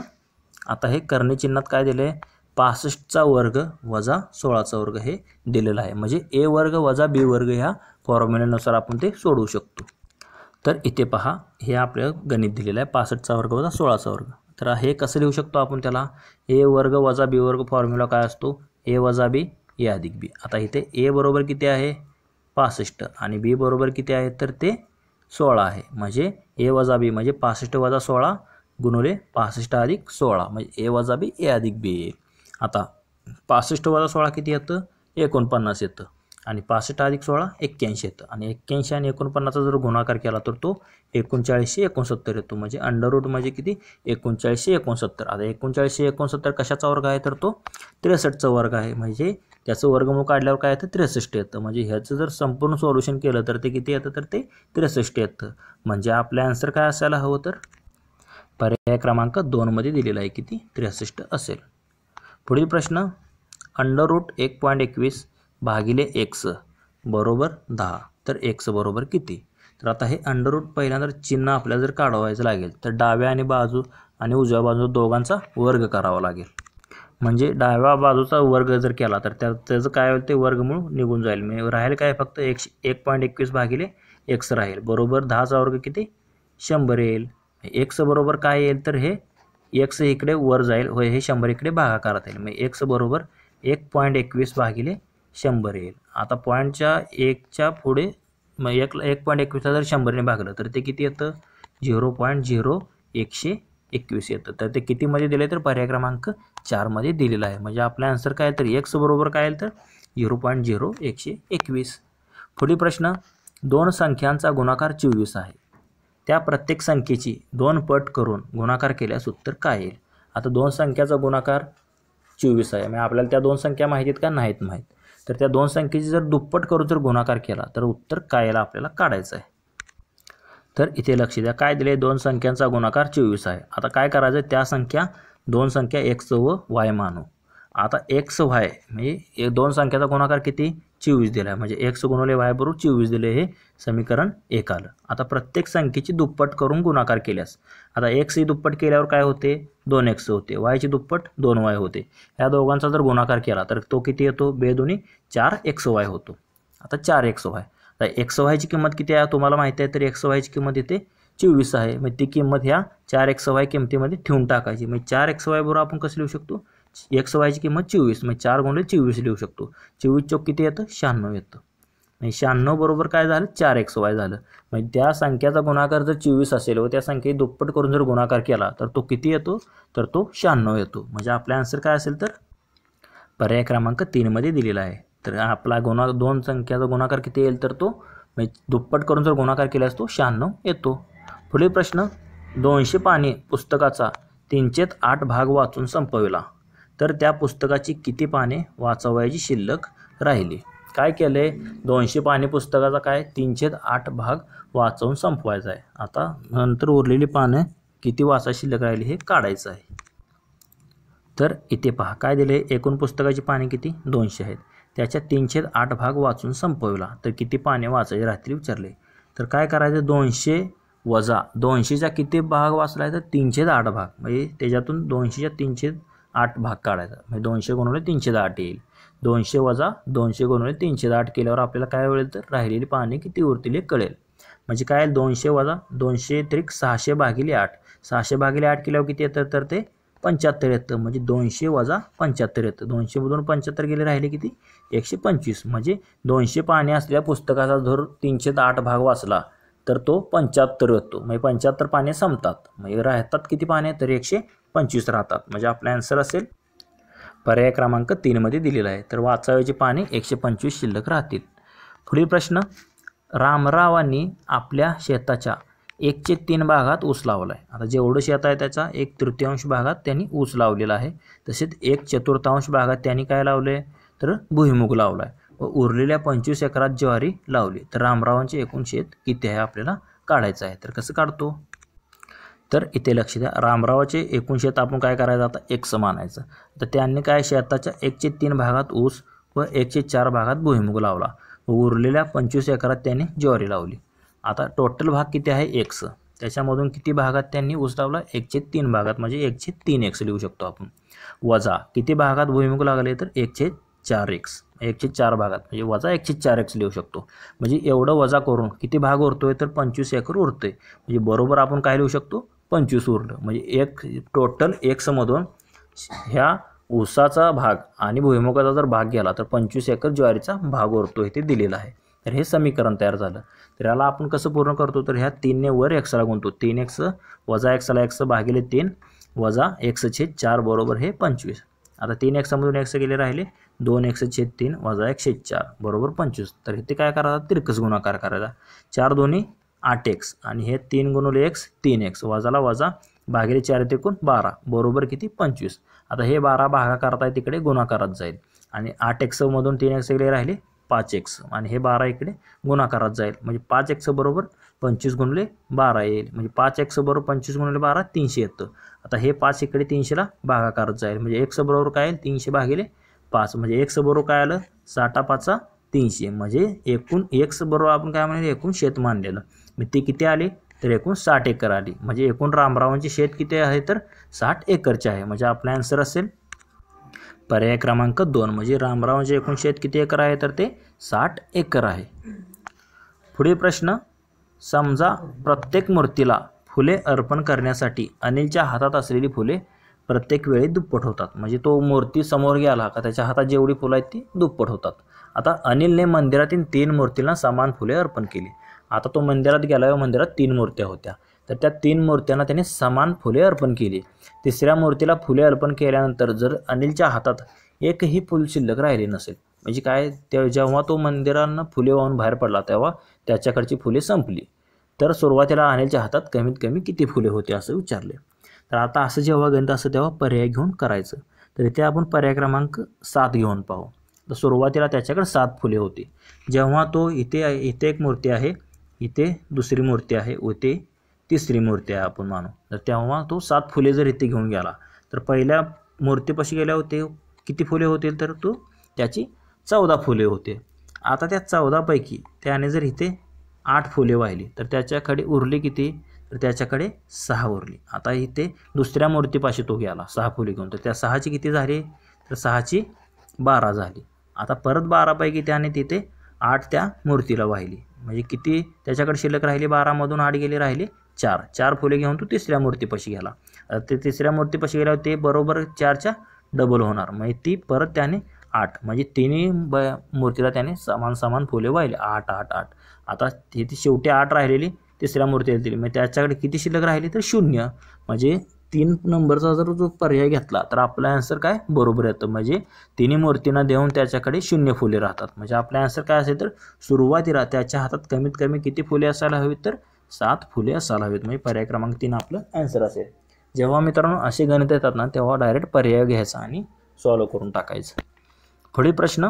आता हे करणे चिन्हात काय दिले आहे पासष्टचा वर्ग वजा सोळाचा वर्ग हे दिलेलं आहे म्हणजे ए वर्ग वजा बी वर्ग ह्या फॉर्म्युल्यानुसार आपण ते सोडवू शकतो तर इथे पहा हे आपल्याला गणित दिलेलं आहे पासष्टचा वर्ग वजा सोळाचा वर्ग तर हे कसं लिहू शकतो आपण त्याला ए वर्ग वजा बी वर्ग फॉर्म्युला काय असतो ए वजा बी ए अधिक बी आता इथे ए बरोबर किती आहे पासष्ट आणि बी बरोबर किती आहे तर ते सोळा आहे म्हणजे ए वजा बी म्हणजे पासष्ट वजा सोळा गुणुले पासष्ट अधिक सोळा म्हणजे ए वजा बी ए अधिक बी आता पासष्ट वजा सोळा किती येतं एकोणपन्नास येतं आणि पासष्ट अधिक सोळा एक्क्याऐंशी येतं आणि एक्क्याऐंशी आणि एकोणपन्नासचा जर गुणाकार केला तर तो एकोणचाळीसशे एकोणसत्तर येतो म्हणजे रूट म्हणजे किती एकोणचाळीसशे एकोणसत्तर आता एकोणचाळीसशे एकोणसत्तर कशाचा वर्ग आहे तर तो त्रेसष्टचा वर्ग आहे म्हणजे त्याचं वर्गमूळ काढल्यावर काय येतं त्रेसष्ट येतं म्हणजे ह्याचं जर संपूर्ण सोल्युशन केलं तर ते किती येतं तर ते त्रेसष्ट येतं म्हणजे आपलं आन्सर काय असायला हवं तर पर्याय क्रमांक दोनमध्ये दिलेला आहे किती त्रेसष्ट असेल पुढील प्रश्न अंडर रूट एक पॉईंट एकवीस भागिले एक्स बरोबर दहा तर एक्स बरोबर किती तर आता हे अंडररूट पहिल्यांदा चिन्ह आपल्याला जर काढवायचं लागेल तर डाव्या आणि बाजू आणि उजव्या बाजू दोघांचा वर्ग करावा लागेल म्हणजे डाव्या बाजूचा वर्ग जर केला तर त्या त्याचं काय होईल ते वर्गमूळ निघून जाईल म्हणजे राहील काय फक्त एकशे एक पॉईंट एकवीस भागिले एक्स राहील बरोबर दहाचा वर्ग किती शंभर येईल एक्स बरोबर काय येईल तर हे एक्स इकडे वर जाईल होय हे शंभर इकडे भागाकारात येईल म्हणजे एक्स बरोबर एक पॉईंट एकवीस भागिले शंभर येईल आता पॉईंटच्या एकच्या पुढे मग एक एक पॉईंट एकवीसला जर शंभरने भागलं तर ते किती येतं झिरो पॉईंट झिरो एकशे एकवीस येतं तर ते कितीमध्ये दिले तर पर्याय क्रमांक चारमध्ये दिलेला आहे म्हणजे आपला आन्सर काय तर एक्स बरोबर काय तर झिरो पॉईंट झिरो एकशे एकवीस पुढील प्रश्न दोन संख्यांचा गुणाकार चोवीस आहे त्या प्रत्येक संख्येची दोन पट करून गुणाकार केल्यास उत्तर काय येईल आता दोन संख्याचा गुणाकार चोवीस आहे म्हणजे आपल्याला त्या दोन संख्या माहिती आहेत का नाहीत माहीत तर त्या दोन संख्येची जर दुप्पट करून जर गुणाकार केला तर उत्तर कायला आपल्याला काढायचं आहे तर इथे लक्ष द्या काय दिले दोन संख्यांचा गुणाकार चोवीस आहे आता काय करायचं त्या संख्या दोन संख्या एक्स व वाय मानू आता एक्स वाय म्हणजे दोन संख्याचा गुणाकार किती चोवीस दिला आहे म्हणजे एक्स गुणवले वाय बरोबर चोवीस दिले हे समीकरण एक आलं आता प्रत्येक संख्येची दुप्पट करून गुणाकार केल्यास आता एक्स ही दुप्पट केल्यावर काय होते दोन एक्स होते वायची दुप्पट दोन वाय होते या दोघांचा जर गुणाकार केला तर तो किती येतो बेदोनी चार एक्स वाय होतो आता चार एक्स वाय आता एक्स वायची किंमत किती आहे तुम्हाला माहिती आहे तर एक्स वायची किंमत येते चोवीस आहे मग ती किंमत ह्या चार एक्स वाय किमतीमध्ये ठेवून टाकायची मग चार एक्स वाय बरोबर आपण कसं लिहू शकतो एक्स वायची किंमत चोवीस मग चार गुणले चोवीस लिहू शकतो चोवीस चौक किती येतं शहाण्णव येतं म्हणजे शहाण्णव बरोबर काय झालं चार एक्स वाय झालं म्हणजे त्या संख्याचा गुणाकार जर चोवीस असेल व त्या संख्ये दुप्पट करून जर गुणाकार केला तर तो किती येतो तर तो शहाण्णव येतो म्हणजे आपला आन्सर काय असेल तर पर्याय क्रमांक तीनमध्ये दिलेला आहे तर आपला गुणा दोन संख्याचा गुणाकार किती येईल तर तो म्हणजे दुप्पट करून जर गुणाकार केल्यास तो शहाण्णव येतो पुढील प्रश्न दोनशे पाने पुस्तकाचा तीनशेत आठ भाग वाचून संपविला तर त्या पुस्तकाची किती पाने वाचवायची शिल्लक राहिली काय केलं आहे दोनशे पाने पुस्तकाचा काय तीनशे आठ भाग वाचवून संपवायचा आहे आता नंतर उरलेली पानं किती वाचा शिल्लक राहिली हे काढायचं आहे तर इथे पहा काय दिले एकूण पुस्तकाची पाने किती दोनशे आहेत त्याच्या तीनशे आठ भाग वाचून संपवला तर किती पाने वाचायचे रात्री विचारले तर काय करायचं दोनशे वजा दोनशेचा किती भाग वाचलाय तर तीनशे आठ भाग म्हणजे त्याच्यातून दोनशेच्या तीनशे आठ भाग काढायचा म्हणजे दोनशे गुणवले तीनशे आठ येईल दोनशे वजा दोनशे गुणवले तीनशे आठ केल्यावर आपल्याला काय होईल तर राहिलेली पाने किती उरतील हे कळेल म्हणजे काय दोनशे वजा दोनशे त्रिक सहाशे भागिले आठ सहाशे भागिले आठ केल्यावर किती येतं तर ते पंच्याहत्तर येतं म्हणजे दोनशे वजा पंच्याहत्तर येतं दोनशेमधून पंच्याहत्तर गेले राहिले किती एकशे पंचवीस म्हणजे दोनशे पाने असलेल्या पुस्तकाचा जर तीनशे आठ भाग वाचला तर तो पंच्याहत्तर येतो म्हणजे पंच्याहत्तर पाने संपतात म्हणजे राहतात किती पाने तर एकशे पंचवीस राहतात म्हणजे आपला ॲन्सर असेल पर्याय क्रमांक तीनमध्ये दिलेला आहे तर वाचावयाची पाने एकशे पंचवीस शिल्लक राहतील पुढील प्रश्न रामरावांनी आपल्या शेताच्या एकचे तीन भागात ऊस लावला आहे आता जेवढं शेत आहे त्याचा एक तृतीयांश भागात त्यांनी ऊस लावलेला आहे तसेच एक चतुर्थांश भागात त्यांनी काय लावले तर भुईमुग लावला व उरलेल्या पंचवीस एकरात ज्वारी लावली तर रामरावांचे एकूण शेत किती आहे आपल्याला काढायचं आहे तर कसं काढतो तर इथे लक्ष द्या रामरावाचे एकूण शेत आपण काय करायचं आता एक मानायचं तर त्यांनी काय शेताच्या एकशे तीन भागात ऊस व एकशे चार भागात भुईमुग लावला व उरलेल्या पंचवीस एकरात त्यांनी ज्वारी लावली आता टोटल भाग किती आहे एक्स त्याच्यामधून किती भागात त्यांनी ऊस लावला एकशे तीन भागात म्हणजे एकशे तीन एक्स लिहू शकतो आपण वजा किती भागात भुईमुग लागले तर एकशे चार एक्स एकशे चार भागात म्हणजे वजा एकशे चार एक्स लिहू शकतो म्हणजे एवढं वजा करून किती भाग उरतोय तर पंचवीस एकर उरतोय म्हणजे बरोबर आपण काय लिहू शकतो पंचवीस उरलं म्हणजे एक टोटल एक्समधून ह्या ऊसाचा भाग आणि भुईमुगाचा जर भाग गेला तर पंचवीस एकर ज्वारीचा भाग उरतो इथे दिलेला आहे तर हे समीकरण तयार झालं तर याला आपण कसं पूर्ण करतो तर ह्या तीनने वर एक्सला गुंतो तीन एक्स वजा एक्सला एक्स भागिले तीन वजा एक्स छेद चार बरोबर हे पंचवीस आता तीन एक्समधून एक्स गेले राहिले दोन एक्स छेद तीन वजा एकशे चार बरोबर पंचवीस तर इथे काय करायचा तिरकस गुणाकार करायचा चार दोन्ही आठ एक्स आणि हे तीन गुणुले एक्स तीन एक्स वजाला वजा भागिले चार ते एकूण बारा बरोबर किती पंचवीस आता हे बारा भागा करता तिकडे गुणाकारात जाईल आणि आठ एक्समधून तीन एक्स इकडे राहिले पाच एक्स आणि हे बारा इकडे गुणाकारात जाईल म्हणजे पाच एक्स बरोबर पंचवीस गुणले बारा येईल म्हणजे पाच एक्स बरोबर पंचवीस गुणले बारा तीनशे येतं आता हे पाच इकडे तीनशेला भागाकारात जाईल म्हणजे एक्स बरोबर काय येईल तीनशे भागिले पाच म्हणजे एक्स बरोबर काय आलं साठा पाचा तीनशे म्हणजे एकूण एक्स बरोबर आपण काय म्हणेल एकूण शेत मानलेलं ती किती आली तर एकूण साठ एकर आली म्हणजे एकूण रामरावांचे शेत किती आहे तर साठ एकरचे आहे म्हणजे आपला आन्सर असेल पर्याय क्रमांक दोन म्हणजे रामरावांचे एकूण शेत किती एकर आहे तर ते साठ एकर आहे पुढील प्रश्न समजा प्रत्येक मूर्तीला फुले अर्पण करण्यासाठी अनिलच्या हातात असलेली फुले प्रत्येक वेळी दुप्पट होतात म्हणजे तो मूर्ती समोर गेला का त्याच्या हातात जेवढी फुलं आहेत ती दुप्पट होतात आता अनिलने मंदिरातील तीन मूर्तींना समान फुले अर्पण केली आता तो मंदिरात गेला मंदिरात तीन मूर्त्या होत्या तर त्या तीन मूर्त्यांना त्याने समान फुले अर्पण केली तिसऱ्या मूर्तीला फुले अर्पण केल्यानंतर जर अनिलच्या हातात एकही फुल शिल्लक राहिले नसेल म्हणजे काय ते जेव्हा तो मंदिरांना फुले वाहून बाहेर पडला तेव्हा त्याच्याकडची फुले संपली तर सुरुवातीला अनिलच्या हातात कमीत कमी किती फुले होते असं विचारले तर आता असं जेव्हा गणित असं तेव्हा पर्याय घेऊन करायचं तर इथे आपण पर्याय क्रमांक सात घेऊन पाहू तर सुरुवातीला त्याच्याकडे सात फुले होती जेव्हा तो इथे इथे एक मूर्ती आहे इथे दुसरी मूर्ती आहे व ते तिसरी मूर्ती आहे आपण मानू तर तेव्हा तो सात फुले जर इथे घेऊन गेला तर पहिल्या मूर्तीपाशी गेल्या होते किती फुले होतील तर तो त्याची चौदा फुले होते आता त्या चौदापैकी त्याने जर इथे आठ फुले वाहिली तर त्याच्याकडे उरली किती तर त्याच्याकडे सहा उरली आता इथे दुसऱ्या मूर्तीपाशी तो गेला सहा फुले घेऊन तर त्या सहाची किती झाली तर सहाची बारा झाली आता परत बारापैकी त्याने तिथे आठ त्या मूर्तीला वाहिली म्हणजे किती त्याच्याकडे शिल्लक राहिली बारामधून आठ गेले राहिले चार चार फुले घेऊन तो तिसऱ्या मूर्तीपाशी गेला ते तिसऱ्या मूर्तीपाशी गेल्यावर ते बरोबर चारच्या डबल होणार म्हणजे ती परत त्याने आठ म्हणजे तिन्ही ब मूर्तीला त्याने समान समान फुले वाहिले आठ आठ आठ आता ती शेवटी आठ राहिलेली तिसऱ्या मूर्तीला दिली मग त्याच्याकडे किती शिल्लक राहिली तर शून्य म्हणजे तीन नंबरचा जर जो पर्याय घेतला तर आपला आन्सर काय बरोबर येतं म्हणजे तिन्ही मूर्तींना देऊन त्याच्याकडे शून्य फुले राहतात म्हणजे आपला आन्सर काय असेल तर सुरुवातीला त्याच्या हातात कमीत कमी किती फुले असायला हवीत तर सात फुले असायला हवीत म्हणजे पर्याय क्रमांक तीन आपलं आन्सर असेल जेव्हा मित्रांनो असे गणित येतात ना तेव्हा डायरेक्ट पर्याय घ्यायचा आणि सॉल्व करून टाकायचं पुढील प्रश्न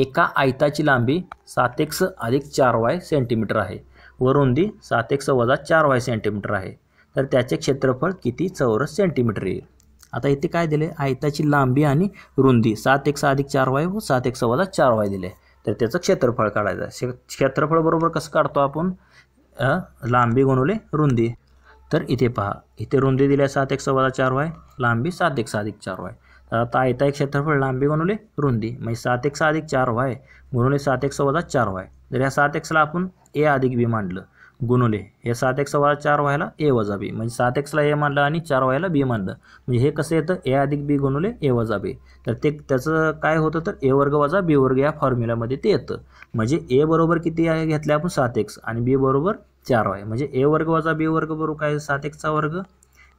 एका आयताची लांबी सात एक्स अधिक चार वाय सेंटीमीटर आहे व रुंदी सात एक्स वजा चार वाय सेंटीमीटर आहे तर त्याचे क्षेत्रफळ किती चौरस सेंटीमीटर येईल आता इथे काय दिले आयताची लांबी आणि रुंदी सात एक सहा अधिक चार वाय व हो, सात एक सव्वाला चार वाय दिले तर त्याचं क्षेत्रफळ काढायचं शे क्षेत्रफळ बरोबर कसं काढतो आपण लांबी गुणवले रुंदी तर इथे पहा इथे रुंदी दिल्या सात एक सव्वाचा चार वाय लांबी सात एक सहा अधिक चार वाय तर आता आयता एक क्षेत्रफळ लांबी गुणवले रुंदी म्हणजे सात एक सहा अधिक चार वाय गुणवले सात एक सव्वाला चार वाय तर या सात एक्सला आपण ए अधिक बी मांडलं गुणवले हे सात एक्स वा चार व्हायला ए वजा बी म्हणजे सात एक्सला ए मानलं आणि चार व्हायला बी मानलं म्हणजे हे कसं येतं ए अधिक बी गुणुले ए वजा बी तर ते त्याचं काय होतं तर ए वर्ग वजा बी वर्ग या फॉर्म्युलामध्ये ते येतं म्हणजे ए बरोबर किती आहे घेतलं आपण सात एक्स आणि बी बरोबर चार वाय म्हणजे ए वर्ग वजा बी वर्ग बरोबर काय सात एक्सचा वर्ग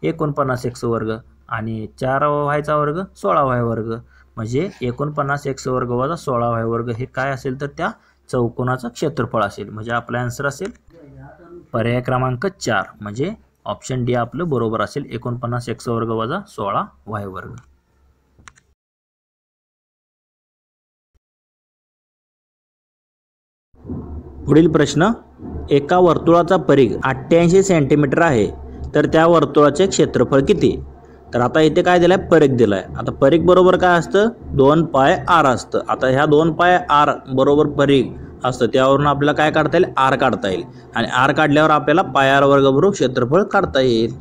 एकोणपन्नास एक्स वर्ग आणि चार व्हायचा वर्ग सोळा व्हाय वर्ग म्हणजे एकोणपन्नास एक्स वर्ग वजा सोळा व्हाय वर्ग हे काय असेल तर त्या चौकोनाचं क्षेत्रफळ असेल म्हणजे आपला आन्सर असेल पर्याय क्रमांक चार म्हणजे ऑप्शन डी आपलं बरोबर असेल एकोणपन्नास एक्स वर्ग वजा सोळा वाय वर्ग पुढील प्रश्न एका वर्तुळाचा परीघ अठ्ठ्याऐंशी सेंटीमीटर आहे तर त्या वर्तुळाचे क्षेत्रफळ किती तर आता इथे काय दिलाय आहे परीघ दिलाय आता परीघ बरोबर काय असतं दोन पाय आर असतं आता ह्या दोन पाय आर बरोबर परीघ असतं त्यावरून आपल्याला काय काढता येईल आर काढता येईल आणि आर काढल्यावर आपल्याला पायार वर्ग बरोबर क्षेत्रफळ काढता येईल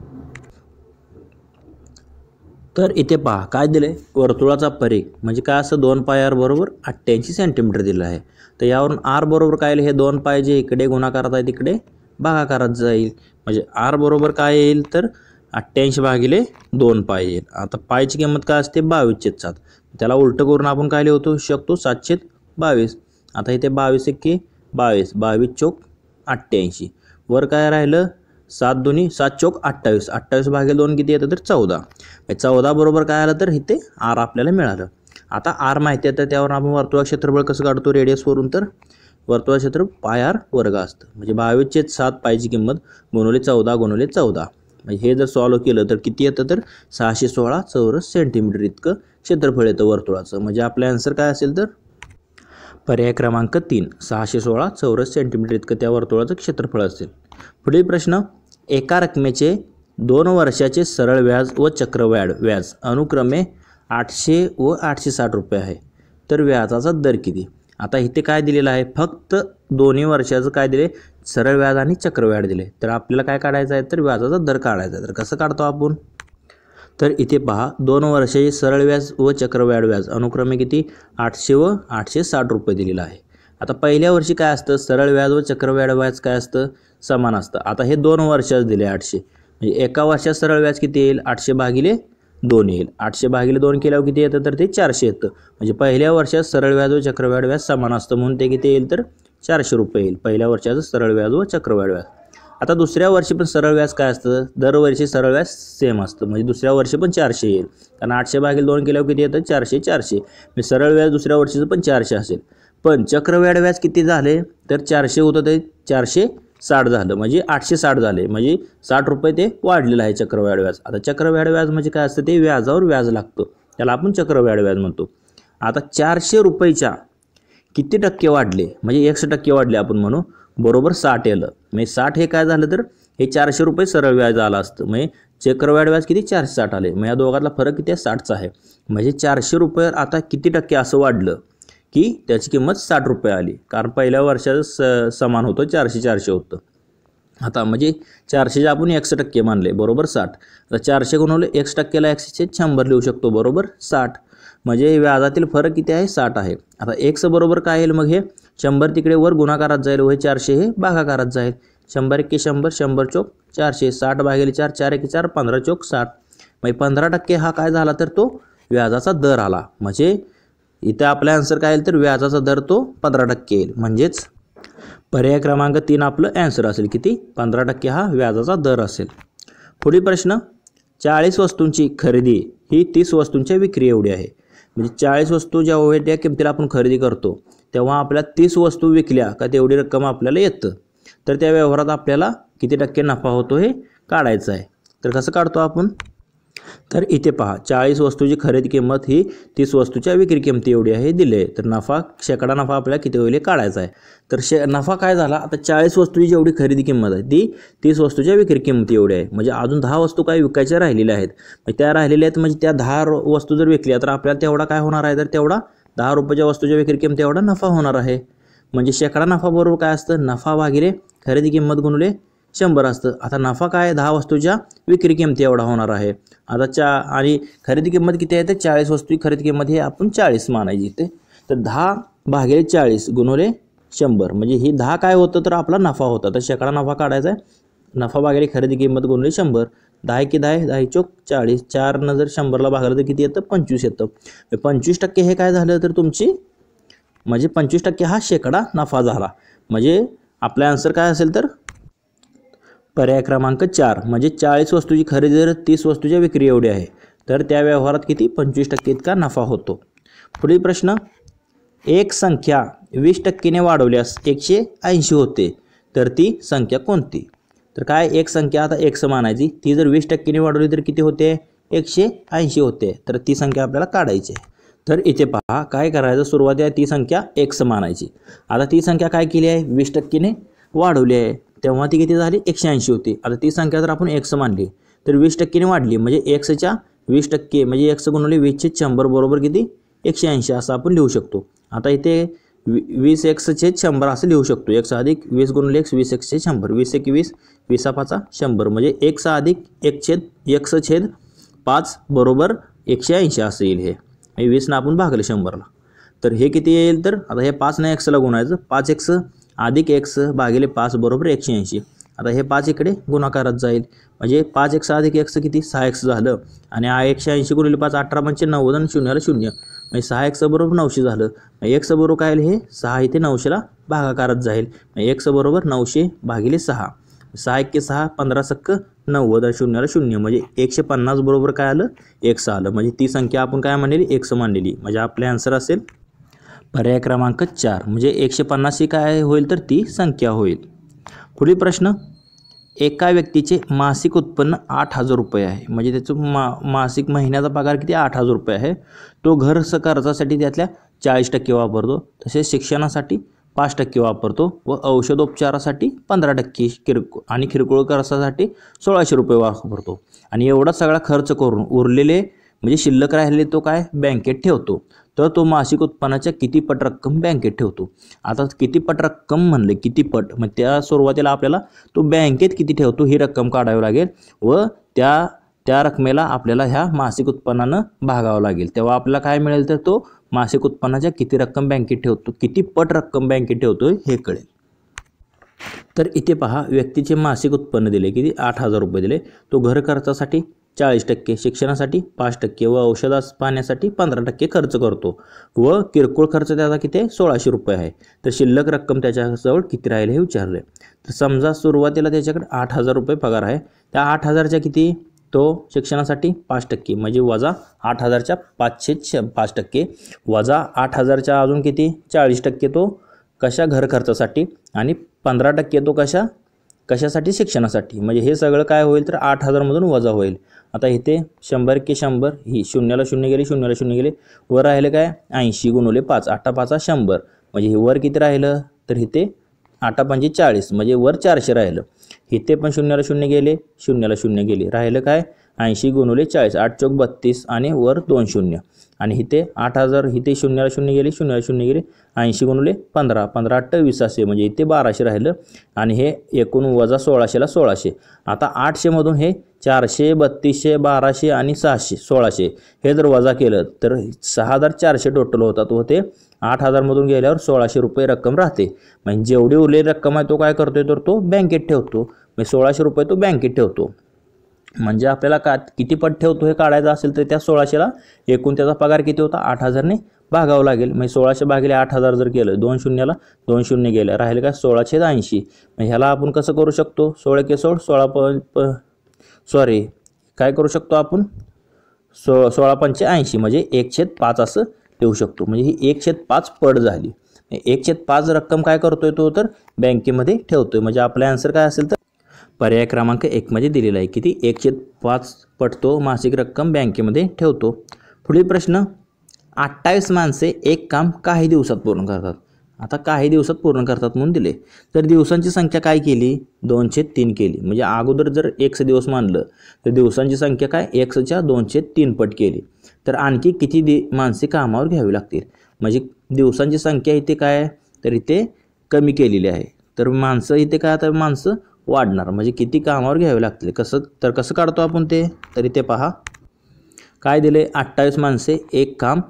तर इथे पहा काय दिले वर्तुळाचा परीख म्हणजे काय असं दोन पाय बरोबर अठ्ठ्याऐंशी सेंटीमीटर दिलं आहे तर यावरून आर बरोबर काय हे दोन पाय जे इकडे गुणाकारात आहे तिकडे भागाकारात जाईल म्हणजे आर बरोबर काय येईल तर अठ्ठ्याऐंशी भागिले दोन पाय येईल आता पायची किंमत काय असते बावीसशेत सात त्याला उलटं करून आपण काय लिहितो शकतो सातशेत बावीस आता इथे बावीस एक्की बावीस बावीस चौक अठ्ठ्याऐंशी वर काय राहिलं सात दोन्ही सात चौक अठ्ठावीस अठ्ठावीस भागे दोन किती येतं तर चौदा म्हणजे चौदा बरोबर काय आलं तर इथे आर आपल्याला मिळालं आता आर माहिती आहे तर त्यावर आपण वर्तुळा क्षेत्रफळ कसं काढतो रेडियसवरून तर वर्तुळा क्षेत्र पाय आर वर्ग असतं म्हणजे बावीसचे सात पायची किंमत गुणवले चौदा गुणवले चौदा म्हणजे हे जर सॉल्व केलं तर किती येतं तर सहाशे सोळा चौरस सेंटीमीटर इतकं क्षेत्रफळ येतं वर्तुळाचं म्हणजे आपलं आन्सर काय असेल तर पर्याय क्रमांक तीन सहाशे सोळा चौरस सेंटीमीटर इतकं त्या वर्तुळाचं क्षेत्रफळ असेल पुढील प्रश्न एका रकमेचे दोन वर्षाचे सरळ व्याज व चक्रव्याड व्याज अनुक्रमे आठशे व आठशे साठ रुपये आहे तर व्याजाचा दर किती आता इथे काय दिलेलं आहे फक्त दोन्ही वर्षाचं काय दिले सरळ व्याज आणि चक्रव्याड दिले तर आपल्याला काय काढायचं आहे तर व्याजाचा दर काढायचा आहे तर कसं काढतो आपण तर इथे पहा दोन वर्षाचे सरळ व्याज व चक्रवाढ व्याज अनुक्रमे किती आठशे व आठशे साठ रुपये दिलेलं आहे आता पहिल्या वर्षी काय असतं सरळ व्याज व चक्रवाढ व्याज काय असतं समान असतं आता हे दोन वर्षाच दिले आठशे म्हणजे एका वर्षात सरळ व्याज किती येईल आठशे भागिले दोन येईल आठशे भागिले दोन केल्यावर किती येतं तर ते चारशे येतं म्हणजे पहिल्या वर्षात सरळ व्याज व चक्रवाढ व्याज समान असतं म्हणून ते किती येईल तर चारशे रुपये येईल पहिल्या वर्षाचं सरळ व्याज व चक्रवाढ व्याज आता दुसऱ्या वर्षी पण सरळ व्याज काय असतं दरवर्षी सरळ व्याज सेम असतं म्हणजे दुसऱ्या वर्षी पण चारशे येईल कारण आठशे भागेल दोन केल्यावर किती येतं चारशे चारशे म्हणजे सरळ व्याज दुसऱ्या वर्षीचं पण चारशे असेल पण चक्रव्याड व्याज किती झाले तर चारशे होतं ते चारशे साठ झालं म्हणजे आठशे साठ झाले म्हणजे साठ रुपये ते वाढलेलं आहे चक्रवाढ व्याज आता चक्रवाढ व्याज म्हणजे काय असतं ते व्याजावर व्याज लागतं त्याला आपण चक्रव्याड व्याज म्हणतो आता चारशे रुपयेच्या किती टक्के वाढले म्हणजे एकशे टक्के वाढले आपण म्हणू बरोबर साठ आलं म्हणजे साठ हे काय झालं तर हे चारशे रुपये सरळ व्याज आलं असतं म्हणजे चक्रवाढ व्याज किती चारशे साठ आले मग म्हणजे या दोघातला फरक किती आहे साठचा आहे म्हणजे चारशे रुपये आता किती टक्के असं वाढलं की त्याची किंमत साठ रुपये आली कारण पहिल्या वर्षाचं स समान होतं चारशे चारशे होतं आता म्हणजे चारशेचे आपण एकशे टक्के मानले बरोबर साठ तर चारशे गुणवले एकशे टक्केला एकशेचे शंभर लिहू शकतो बरोबर साठ म्हणजे व्याजातील फरक किती आहे साठ आहे आता एक्स बरोबर काय येईल मग हे शंभर तिकडे वर गुणाकारात जाईल व चारशे हे भागाकारात जाईल शंभर एक्के शंभर शंभर चोक चारशे साठ भागेले चार चार एक चार पंधरा चोक साठ म्हणजे पंधरा टक्के हा काय झाला तर तो व्याजाचा दर आला म्हणजे इथे आपला आन्सर काय येईल तर व्याजाचा दर तो पंधरा टक्के येईल म्हणजेच पर्याय क्रमांक तीन आपलं ॲन्सर असेल किती पंधरा टक्के हा व्याजाचा दर असेल पुढील प्रश्न चाळीस वस्तूंची खरेदी ही तीस वस्तूंच्या विक्री एवढी आहे म्हणजे चाळीस वस्तू ज्या त्या किमतीला आपण खरेदी करतो तेव्हा आपल्याला तीस वस्तू विकल्या का तेवढी रक्कम आपल्याला येतं तर त्या व्यवहारात आपल्याला किती टक्के नफा होतो हे काढायचं आहे तर कसं काढतो आपण तर इथे पहा चाळीस वस्तूची खरेदी किंमत ही तीस वस्तूच्या विक्री किंमती एवढी आहे दिले तर नफा शेकडा नफा आपल्याला किती होईल काढायचा आहे तर शे नफा काय झाला आता चाळीस वस्तूची जेवढी खरेदी किंमत आहे ती तीस वस्तूच्या विक्री किंमती एवढी आहे म्हणजे अजून दहा वस्तू काय विकायच्या राहिलेल्या आहेत मग त्या राहिलेल्या आहेत म्हणजे त्या दहा वस्तू जर विकल्या तर आपल्याला तेवढा काय होणार आहे तर तेवढा दहा रुपयाच्या वस्तूच्या विक्री किमती एवढा नफा होणार आहे म्हणजे शेकडा नफा बरोबर काय असतं नफा वगैरे खरेदी किंमत गुणले शंभर असतं आता नफा काय दहा वस्तूच्या विक्री किमती एवढा होणार आहे आता चा आणि खरेदी किंमत किती आहे तर चाळीस वस्तू खरेदी किंमत हे आपण चाळीस मानायची ते तर दहा भागिले चाळीस गुणवले शंभर म्हणजे ही दहा काय होतं तर आपला नफा होता तर शेकडा नफा काढायचा आहे नफा भागेले खरेदी किंमत गुणवले शंभर दहा की दहा दहा चोक चाळीस चारनं जर शंभरला भागलं तर किती येतं पंचवीस येतं म्हणजे पंचवीस टक्के हे काय झालं तर तुमची म्हणजे पंचवीस टक्के हा शेकडा नफा झाला म्हणजे आपला आन्सर काय असेल तर पर्याय क्रमांक चार म्हणजे चाळीस वस्तूची खरेदी जर तीस वस्तूच्या विक्री एवढी आहे तर त्या व्यवहारात किती पंचवीस टक्के इतका नफा होतो पुढील प्रश्न एक संख्या वीस टक्केने वाढवल्यास एकशे ऐंशी होते तर ती संख्या कोणती तर काय एक संख्या आता एक मानायची ती जर वीस टक्केने वाढवली तर किती होते एकशे ऐंशी होते तर ती संख्या आपल्याला काढायची आहे तर इथे पहा काय करायचं आहे ती संख्या एक मानायची आता ती संख्या काय केली आहे वीस टक्केने वाढवली आहे तेव्हा ती किती झाली एकशे ऐंशी होती आता ती संख्या जर आपण एक्स मानली तर वीस टक्केने वाढली म्हणजे एक्सच्या वीस टक्के म्हणजे एक्स गुणवले वीसचे शंभर बरोबर किती एकशे ऐंशी असं आपण लिहू शकतो आता इथे वी वीस एक्सचे शंभर असं लिहू शकतो एक्स अधिक वीस गुणले एक्स वीस एक्सचे शंभर वीस एक वीस वीसा पाचा शंभर म्हणजे एक्स अधिक एक छेद एक्स छेद पाच बरोबर एकशे ऐंशी असं येईल हे म्हणजे वीसनं आपण भागले शंभरला तर हे किती येईल तर आता हे पाच नाही एक्सला गुणायचं पाच एक्स अधिक एक्स भागिले पाच बरोबर एकशे ऐंशी आता हे पाच इकडे गुणाकारात जाईल म्हणजे पाच एक्स अधिक एक्स किती सहा एक्स झालं आणि हा एकशे ऐंशी गुणिले पाच अठरा पंचे म्हणजे नव्वद आणि शून्याला शून्य म्हणजे सहा एक्स बरोबर नऊशे झालं एक्स बरोबर काय हे सहा इथे नऊशेला भागाकारात जाईल एक्स बरोबर नऊशे भागिले सहा सहा एक सहा पंधरा सक्क नव्वद आणि शून्याला शून्य म्हणजे एकशे पन्नास बरोबर काय आलं एक्स आलं म्हणजे ती संख्या आपण काय मांडलेली एक्स मांडलेली म्हणजे आपले आन्सर असेल पर्याय क्रमांक चार म्हणजे एकशे पन्नास काय होईल तर ती संख्या होईल पुढील प्रश्न एका व्यक्तीचे मासिक उत्पन्न आठ हजार रुपये आहे म्हणजे त्याचं मा मासिक महिन्याचा पगार किती आठ हजार रुपये आहे तो घर स कर्जासाठी त्यातल्या चाळीस टक्के वापरतो तसेच शिक्षणासाठी पाच टक्के वापरतो व औषधोपचारासाठी पंधरा टक्के किरकोळ आणि किरकोळ खर्चासाठी सोळाशे रुपये वापरतो आणि एवढा सगळा खर्च करून उरलेले म्हणजे शिल्लक राहिले तो काय बँकेत ठेवतो तर तो मासिक उत्पन्नाच्या किती पट रक्कम बँकेत ठेवतो आता किती पट रक्कम म्हणले किती पट मग त्या सुरुवातीला आपल्याला तो बँकेत किती ठेवतो ही रक्कम काढावी लागेल व त्या त्या रकमेला आपल्याला ह्या मासिक उत्पन्नानं भागावं लागेल तेव्हा आपल्याला काय मिळेल तर तो मासिक उत्पन्नाच्या किती रक्कम बँकेत ठेवतो किती पट रक्कम बँकेत ठेवतो हे कळेल तर इथे पहा व्यक्तीचे मासिक उत्पन्न दिले किती आठ हजार रुपये दिले तो घर खर्चासाठी चाळीस टक्के शिक्षणासाठी पाच टक्के व औषधास पाहण्यासाठी पंधरा टक्के खर्च करतो व किरकोळ खर्च त्याचा किती आहे सोळाशे रुपये आहे तर शिल्लक रक्कम त्याच्याजवळ किती राहील हे विचारले तर समजा सुरुवातीला त्याच्याकडे आठ हजार रुपये पगार आहे त्या आठ हजारच्या किती तो शिक्षणासाठी पाच टक्के म्हणजे वजा आठ हजारच्या पाचशे पाच टक्के वजा आठ हजारच्या अजून किती चाळीस टक्के तो कशा घर खर्चासाठी आणि पंधरा टक्के तो कशा कशासाठी शिक्षणासाठी म्हणजे हे सगळं काय होईल तर आठ हजारमधून वजा होईल आता इथे शंभर के शंभर ही शून्याला शून्य गेले शून्याला शून्य गेले वर राहिले काय ऐंशी गुणवले पाच आठा पाचा शंभर म्हणजे हे वर किती राहिलं तर इथे आठा पंचे चाळीस म्हणजे वर चारशे राहिलं इथे पण शून्याला शून्य गेले शून्याला शून्य गेले राहिलं काय ऐंशी गुणवले चाळीस आठ चौक बत्तीस आणि वर दोन शून्य आणि इथे आठ हजार इथे शून्याला शून्य गेले शून्याला शून्य गेले ऐंशी गुणवले पंधरा पंधरा अठ्ठावीस असे म्हणजे इथे बाराशे राहिलं आणि हे एकूण वजा सोळाशेला सोळाशे आता आठशेमधून हे चारशे बत्तीसशे बाराशे आणि सहाशे सोळाशे हे जर वजा केलं तर सहा हजार चारशे टोटल होतात व ते आठ हजारमधून गेल्यावर सोळाशे रुपये रक्कम राहते म्हणजे जेवढी उरलेली रक्कम आहे तो काय करतोय तर तो बँकेत ठेवतो म्हणजे सोळाशे रुपये तो बँकेत ठेवतो म्हणजे आपल्याला का किती पट ठेवतो हे काढायचं असेल तर त्या सोळाशेला एकूण त्याचा पगार किती होता आठ हजारने भागावं लागेल म्हणजे सोळाशे भागिले आठ हजार जर केलं दोन शून्याला दोन शून्य गेलं राहिले काय सोळाशे ऐंशी मग ह्याला आपण कसं करू शकतो सोळा के सोळ सोळा प, सॉरी काय करू शकतो आपण सो सोळा पंचे ऐंशी म्हणजे एकशे पाच असं ठेवू शकतो म्हणजे ही एकशे पाच पट झाली शेत पाच रक्कम काय करतोय तो तर बँकेमध्ये ठेवतोय म्हणजे आपला आन्सर काय असेल तर पर्याय क्रमांक एकमध्ये दिलेला आहे किती एकशे पाच पटतो मासिक रक्कम बँकेमध्ये ठेवतो पुढील प्रश्न अठ्ठावीस माणसे एक काम काही दिवसात पूर्ण करतात आता काही दिवसात पूर्ण करतात म्हणून दिले तर दिवसांची संख्या काय केली दोनशे तीन केली म्हणजे अगोदर जर एकशे दिवस मानलं तर दिवसांची संख्या काय एकशेच्या दोनशे तीन पट केली तर आणखी किती दि माणसे कामावर घ्यावी लागतील म्हणजे दिवसांची संख्या इथे काय आहे तर इथे कमी केलेली आहे तर माणसं इथे काय आता माणसं वाढणार म्हणजे किती कामावर घ्यावी लागतील कसं तर कसं काढतो आपण ते तर इथे पहा काय दिले अठ्ठावीस माणसे एक काम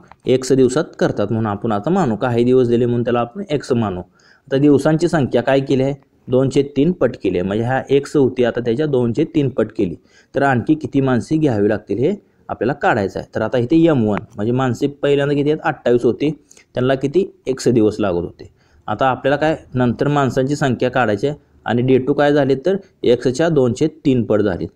स दिवसात करतात म्हणून आपण आता मानू काही दिवस दिले म्हणून त्याला आपण एक्स मानू आता दिवसांची संख्या काय केली आहे दोनशे तीन पट केली आहे म्हणजे ह्या एक्स होती आता त्याच्या दोनशे तीन पट केली तर आणखी किती माणसे घ्यावी लागतील हे आपल्याला काढायचं आहे तर आता इथे यम वन म्हणजे माणसे पहिल्यांदा किती आहेत अठ्ठावीस होती त्यांना किती एकशे दिवस लागत होते आता आपल्याला काय नंतर माणसांची संख्या काढायची आहे आणि डे टू काय झाली तर एक्सच्या दोनशे तीन पड झाले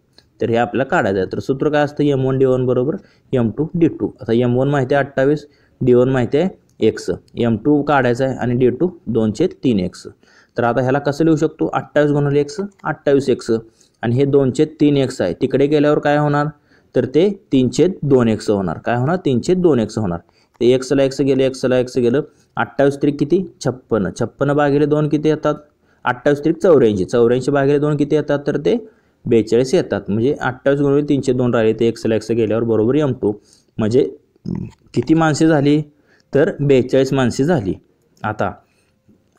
तर हे आपल्याला काढायचं आहे तर सूत्र काय असतं यम वन डी वन बरोबर यम टू डी टू आता यम वन माहिती आहे अठ्ठावीस डी वन माहिती आहे एक्स यम टू काढायचं आहे आणि डी टू दोनशे तीन एक्स तर आता ह्याला कसं लिहू शकतो अठ्ठावीस गुणवले एक्स अठ्ठावीस एक्स आणि हे दोनशे तीन एक्स आहे तिकडे गेल्यावर काय होणार तर ते तीनशे दोन एक्स होणार काय होणार तीनशे दोन एक्स होणार ते एक्सला एक्स गेलं एक्सला एक्स गेलं अठ्ठावीस त्रिक किती छप्पन छप्पन भागिले दोन किती येतात अठ्ठावीस त्रिक चौऱ्याऐंशी चौऱ्याऐंशी भागिले दोन किती येतात तर ते बेचाळीस येतात म्हणजे अठ्ठावीस गुणिले तीनशे दोन राहिले ते एक्सला एक्स गेल्यावर बरोबर एम टू म्हणजे किती माणसे झाली तर बेचाळीस माणसे झाली आता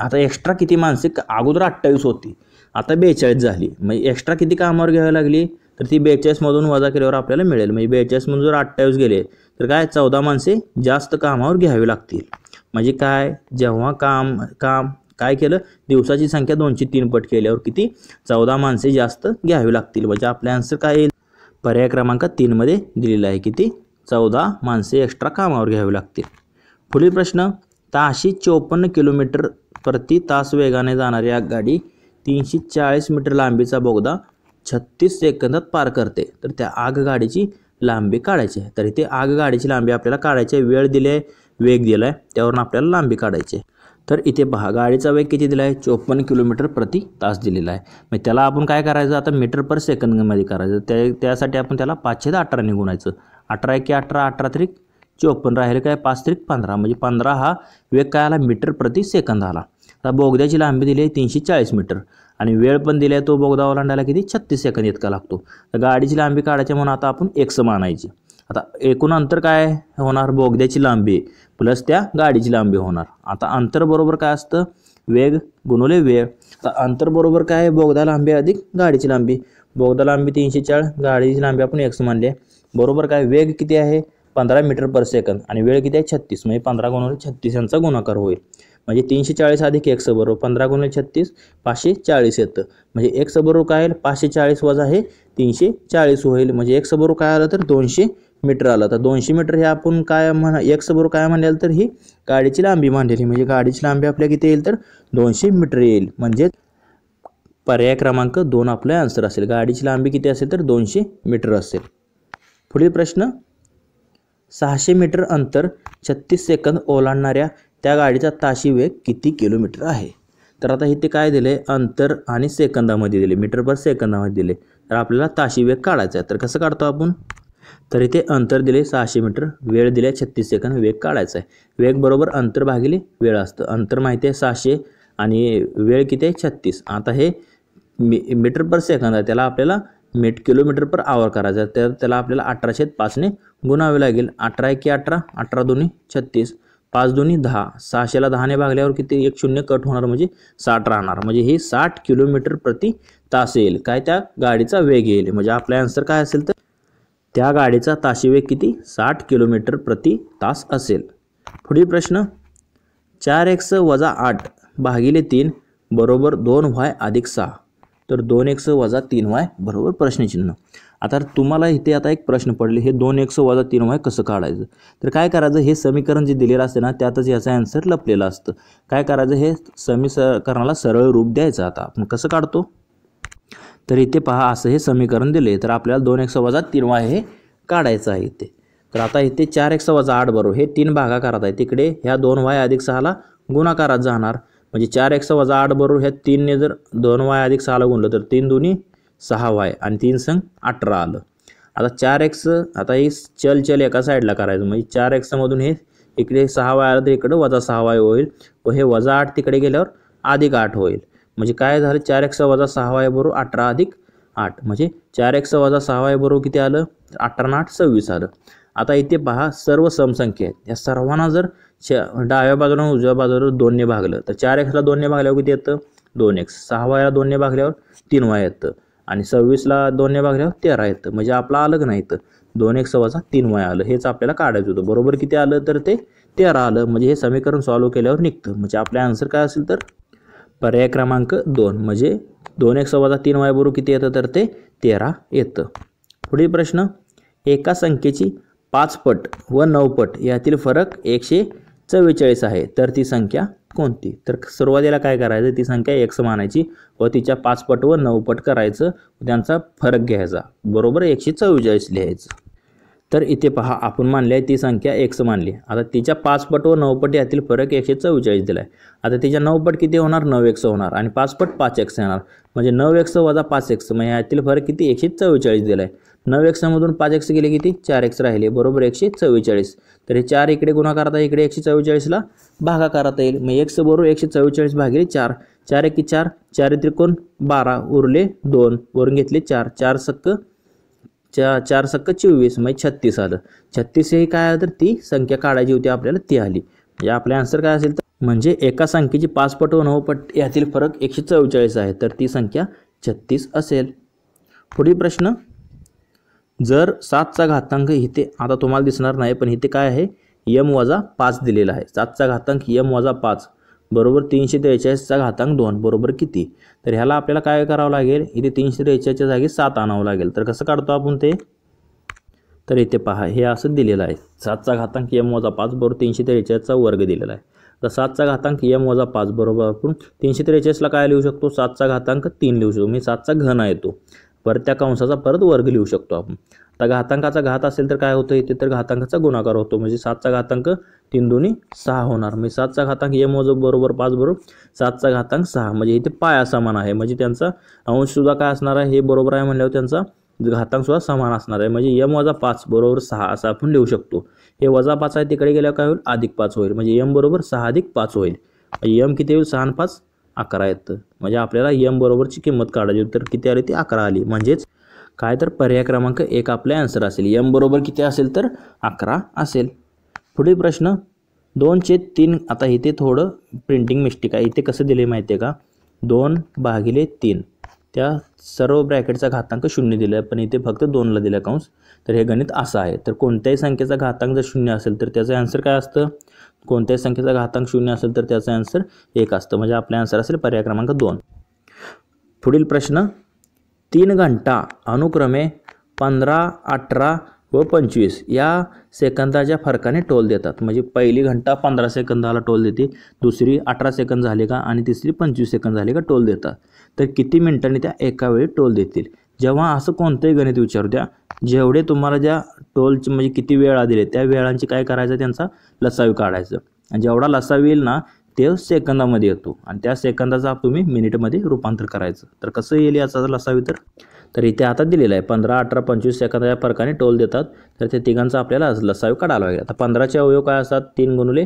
आता एक्स्ट्रा किती माणसे अगोदर अठ्ठावीस होती आता बेचाळीस झाली म्हणजे एक्स्ट्रा किती कामावर घ्यावी लागली तर ती बेचाळीसमधून वजा केल्यावर आपल्याला मिळेल म्हणजे बेचाळीसमधून जर अठ्ठावीस गेले तर काय चौदा माणसे जास्त कामावर घ्यावी लागतील म्हणजे काय जेव्हा काम काम काय केलं दिवसाची संख्या दोनशे तीन पट केल्यावर किती चौदा माणसे जास्त घ्यावी लागतील म्हणजे आपल्या आन्सर काय येईल पर्याय क्रमांक तीनमध्ये दिलेला आहे किती चौदा माणसे एक्स्ट्रा कामावर घ्यावी लागतील पुढील प्रश्न ताशी चौपन्न किलोमीटर प्रति तास वेगाने जाणारी गाडी तीनशे चाळीस मीटर लांबीचा बोगदा छत्तीस सेकंदात पार करते तर त्या आगगाडीची लांबी काढायची आहे तर इथे आगगाडीची लांबी आपल्याला काढायची आहे वेळ दिली आहे वेग दिला आहे त्यावरून आपल्याला लांबी काढायची आहे तर इथे पहा गाडीचा वेग किती दिला आहे चोपन्न किलोमीटर प्रति तास दिलेला आहे मग त्याला आपण काय करायचं आता मीटर पर सेकंदमध्ये करायचं त्या त्यासाठी आपण त्याला पाचशे ते अठरा गुणायचं अठरा एक अठरा अठरा तरी चोपन्न राहिले काय पाच तरी पंधरा म्हणजे पंधरा हा वेग काय आला मीटर प्रति सेकंद आला आता बोगद्याची लांबी दिली आहे तीनशे चाळीस मीटर आणि वेळ पण दिला आहे तो बोगदा ओलांडायला किती छत्तीस सेकंद इतका लागतो तर गाडीची लांबी काढायची म्हणून आता आपण एक्स मानायची आता एकूण अंतर काय होणार बोगद्याची लांबी प्लस त्या गाडीची लांबी होणार आता अंतर बरोबर काय असतं वेग गुणवले वेळ आता अंतर बरोबर काय आहे बोगदा लांबी अधिक गाडीची लांबी बोगदा लांबी तीनशे चाळ गाडीची लांबी आपण एक्स मानली आहे बरोबर काय वेग किती आहे पंधरा मीटर पर सेकंद आणि वेळ किती आहे छत्तीस म्हणजे पंधरा गुणवले छत्तीस यांचा गुणाकार होईल म्हणजे तीनशे चाळीस अधिक एक्स बरोबर पंधरा गुणिले छत्तीस पाचशे चाळीस येतं म्हणजे एक्स बरोबर काय येईल पाचशे चाळीस वजा हे तीनशे चाळीस होईल म्हणजे एक्स बरोबर काय आलं तर दोनशे मीटर आलं तर दोनशे मीटर हे आपण काय म्हणा एक्स बरोबर काय म्हणाल तर ही गाडीची लांबी मांडलेली म्हणजे गाडीची लांबी आपल्या किती येईल तर दोनशे मीटर येईल म्हणजे पर्याय क्रमांक दोन आपलं आन्सर असेल गाडीची लांबी किती असेल तर दोनशे मीटर असेल पुढील प्रश्न सहाशे मीटर अंतर छत्तीस सेकंद ओलांडणाऱ्या त्या गाडीचा ताशी वेग किती किलोमीटर आहे तर आता इथे काय दिले अंतर आणि सेकंदामध्ये दिले मीटर पर सेकंदामध्ये दिले तर आपल्याला ताशी वेग काढायचा आहे तर कसं काढतो आपण तर इथे अंतर दिले सहाशे मीटर वेळ दिले छत्तीस सेकंद वेग काढायचा आहे वेग बरोबर अंतर भागिले वेळ असतं अंतर माहिती आहे सहाशे आणि वेळ किती आहे छत्तीस आता हे मी मीटर पर सेकंद आहे त्याला आपल्याला मीट किलोमीटर पर आवर करायचा आहे तर त्याला आपल्याला अठराशे पाचने गुणावे लागेल अठरा एक अठरा अठरा दोन्ही छत्तीस पाच दोन्ही दहा सहाशेला दहाने भागल्यावर किती एक शून्य कट होणार म्हणजे साठ राहणार म्हणजे हे साठ किलोमीटर प्रति तास येईल काय त्या गाडीचा वेग येईल म्हणजे आपला आन्सर काय असेल तर त्या गाडीचा ताशी वेग किती साठ किलोमीटर प्रति तास असेल पुढील प्रश्न चार एक्स वजा आठ भागिले तीन बरोबर दोन व्हाय अधिक सहा तर दोन एक्स वजा तीन व्हाय बरोबर प्रश्नचिन्ह आता तुम्हाला इथे आता एक प्रश्न पडले हे दोन एक्स वजा तीन वाय कसं काढायचं तर काय करायचं हे समीकरण जे दिलेलं असते ना त्यातच याचा ॲन्सर लपलेला असतं काय करायचं हे समीकरणाला सरळ रूप द्यायचं आता आपण कसं काढतो तर इथे पहा असं हे समीकरण दिले तर आपल्याला दोन एक्स वजा तीन वाय हे काढायचं आहे इथे तर आता इथे चार एक्स वजा आठ बरोबर हे तीन भागाकारात आहे तिकडे ह्या दोन वाय अधिक सहाला गुणाकारात जाणार म्हणजे चार एक्स वजा आठ बरोबर ह्या तीनने जर दोन वाय अधिक सहाला गुणलं तर तीन दोन्ही सहा वाय आणि तीन संघ अठरा आलं आता चार एक्स आता हे चल चल एका साईडला करायचं म्हणजे चार एक्समधून हे इकडे सहा वाय आलं तर इकडं वजा सहा वाय होईल व हे वजा आठ तिकडे गेल्यावर अधिक आठ होईल म्हणजे काय झालं चार एक्स वजा सहा वाय बरोबर अठरा अधिक आठ म्हणजे चार एक्स वजा सहा वाय बरोबर किती आलं अठरा आठ सव्वीस आलं आता इथे पहा सर्व समसंख्या आहेत या सर्वांना जर डाव्या बाजूला उजव्या बाजूला दोनने भागलं तर चार एक्सला दोनने भागल्यावर किती येतं दोन एक्स सहा वायला दोनने भागल्यावर तीन वाय येतं आणि सव्वीसला दोन्ही भागल्यावर तेरा येतं म्हणजे आपला अलग नाही येतं दोन एक सव्वाचा तीन वय आलं हेच आपल्याला काढायचं होतं बरोबर किती आलं तर ते तेरा आलं म्हणजे हे समीकरण सॉल्व केल्यावर निघतं म्हणजे आपला आन्सर काय असेल तर पर्याय क्रमांक दोन म्हणजे दोन एक सव्वाचा तीन वय बरोबर किती येतं तर ते तेरा येतं पुढील प्रश्न एका संख्येची पाच पट व नऊ पट यातील फरक एकशे चव्वेचाळीस आहे तर ती संख्या कोणती तर सुरुवातीला काय करायचं ती संख्या एक्स मानायची व तिच्या पाचपट व नऊपट करायचं त्यांचा फरक घ्यायचा बरोबर एकशे चव्वेचाळीस लिहायचं तर इथे पहा आपण मानले आहे ती संख्या एक्स मानली आता तिच्या पाचपट व नऊपट यातील फरक एकशे चव्वेचाळीस दिला आहे आता तिच्या नऊपट किती होणार नऊ एक्स होणार आणि पाचपट पाच एक्स येणार म्हणजे नऊ एक्स वजा पाच एक्स म्हणजे यातील फरक किती एकशे चव्वेचाळीस दिला आहे नऊ एक्समधून पाच एक्स गेले किती चार एक्स राहिले बरोबर एकशे चव्वेचाळीस तर हे चार इकडे गुन्हा करता इकडे एकशे चव्वेचाळीसला भागा करता येईल मग एक्स बरोबर एकशे चव्वेचाळीस भागिले चार चार एक चार चार त्रिकोण बारा उरले दोन वरून घेतले चार चार सक्क चा चार सक्क चोवीस म्हणजे छत्तीस आलं छत्तीस हे काय आलं तर ती संख्या काढायची होती आपल्याला ती आली म्हणजे आपले आन्सर काय असेल तर म्हणजे एका संख्येची पाच पट व नऊ यातील फरक एकशे चव्वेचाळीस आहे तर ती संख्या छत्तीस असेल पुढील प्रश्न जर सातचा घातांक इथे आता तुम्हाला दिसणार नाही पण इथे काय आहे यम वजा पाच दिलेला आहे सातचा घातांक यम वजा पाच बरोबर तीनशे त्रेचाळीसचा घातांक दोन बरोबर किती तर ह्याला आपल्याला काय करावं लागेल इथे तीनशे त्रेचाळीसच्या जागी सात आणावं लागेल तर कसं काढतो आपण ते तर इथे पहा हे असं दिलेलं आहे सातचा घातांक यम वजा पाच बरोबर तीनशे त्रेचाळीसचा वर्ग दिलेला आहे तर सातचा घातांक यम वजा पाच बरोबर आपण तीनशे त्रेचाळीसला काय लिहू शकतो सातचा घातांक तीन लिहू शकतो मी सातचा घन येतो परत त्या कंसाचा परत वर्ग लिहू शकतो आपण आता घातांकाचा घात असेल तर काय होतं इथे तर घातांकाचा गुणाकार होतो म्हणजे सातचा घातांक तीन दोन्ही सहा होणार म्हणजे सातचा घातांक एम वज बरोबर पाच बरोबर सातचा घातांक सहा म्हणजे इथे पाया समान आहे म्हणजे त्यांचा अंशसुद्धा काय असणार आहे हे बरोबर आहे म्हणल्यावर त्यांचा घातांकसुद्धा समान असणार आहे म्हणजे यम वजा पाच बरोबर सहा असं आपण लिहू शकतो हे वजा पाच आहे तिकडे गेल्यावर काय होईल अधिक पाच होईल म्हणजे यम बरोबर सहा अधिक पाच होईल म्हणजे यम किती होईल सहा पाच अकरा येतं म्हणजे आपल्याला यम बरोबरची किंमत काढायची तर किती आली ती अकरा आली म्हणजेच काय तर पर्याय क्रमांक एक आपला आन्सर असेल यम बरोबर किती असेल तर अकरा असेल पुढील प्रश्न दोनचे तीन आता इथे थोडं प्रिंटिंग मिस्टेक आहे इथे कसं दिले माहिती आहे का दोन भागिले तीन त्या सर्व ब्रॅकेटचा घातांक शून्य दिला आहे पण इथे फक्त दोनला दिला कंस तर हे गणित असं आहे तर कोणत्याही संख्येचा घातांक जर शून्य असेल तर त्याचं आन्सर काय असतं कोणत्याही संख्येचा घातांक शून्य असेल तर त्याचं आन्सर एक असतं म्हणजे आपला आन्सर असेल पर्याय क्रमांक दोन पुढील प्रश्न तीन घंटा अनुक्रमे पंधरा अठरा व पंचवीस या सेकंदाच्या फरकाने टोल देतात म्हणजे पहिली घंटा पंधरा सेकंदाला टोल देते दुसरी अठरा सेकंद झाले का आणि तिसरी पंचवीस सेकंद झाले का टोल देतात तर किती मिनिटांनी त्या एका वेळी टोल देतील जेव्हा असं कोणतंही गणित विचारू द्या जेवढे तुम्हाला ज्या टोलचे म्हणजे किती वेळा दिले त्या वेळांची काय करायचं त्यांचा लसावी काढायचं आणि जेवढा लसावी येईल ना ते सेकंदामध्ये येतो आणि त्या सेकंदाचा तुम्ही मिनिटमध्ये रूपांतर करायचं तर कसं येईल याचा लसावी तर तर इथे आता दिलेलं आहे पंधरा अठरा पंचवीस सेकंदाच्या फरकाने टोल देतात तर ते तिघांचा आपल्याला लसावी काढायला लागेल आता पंधराचे अवयव काय असतात तीन गुणुले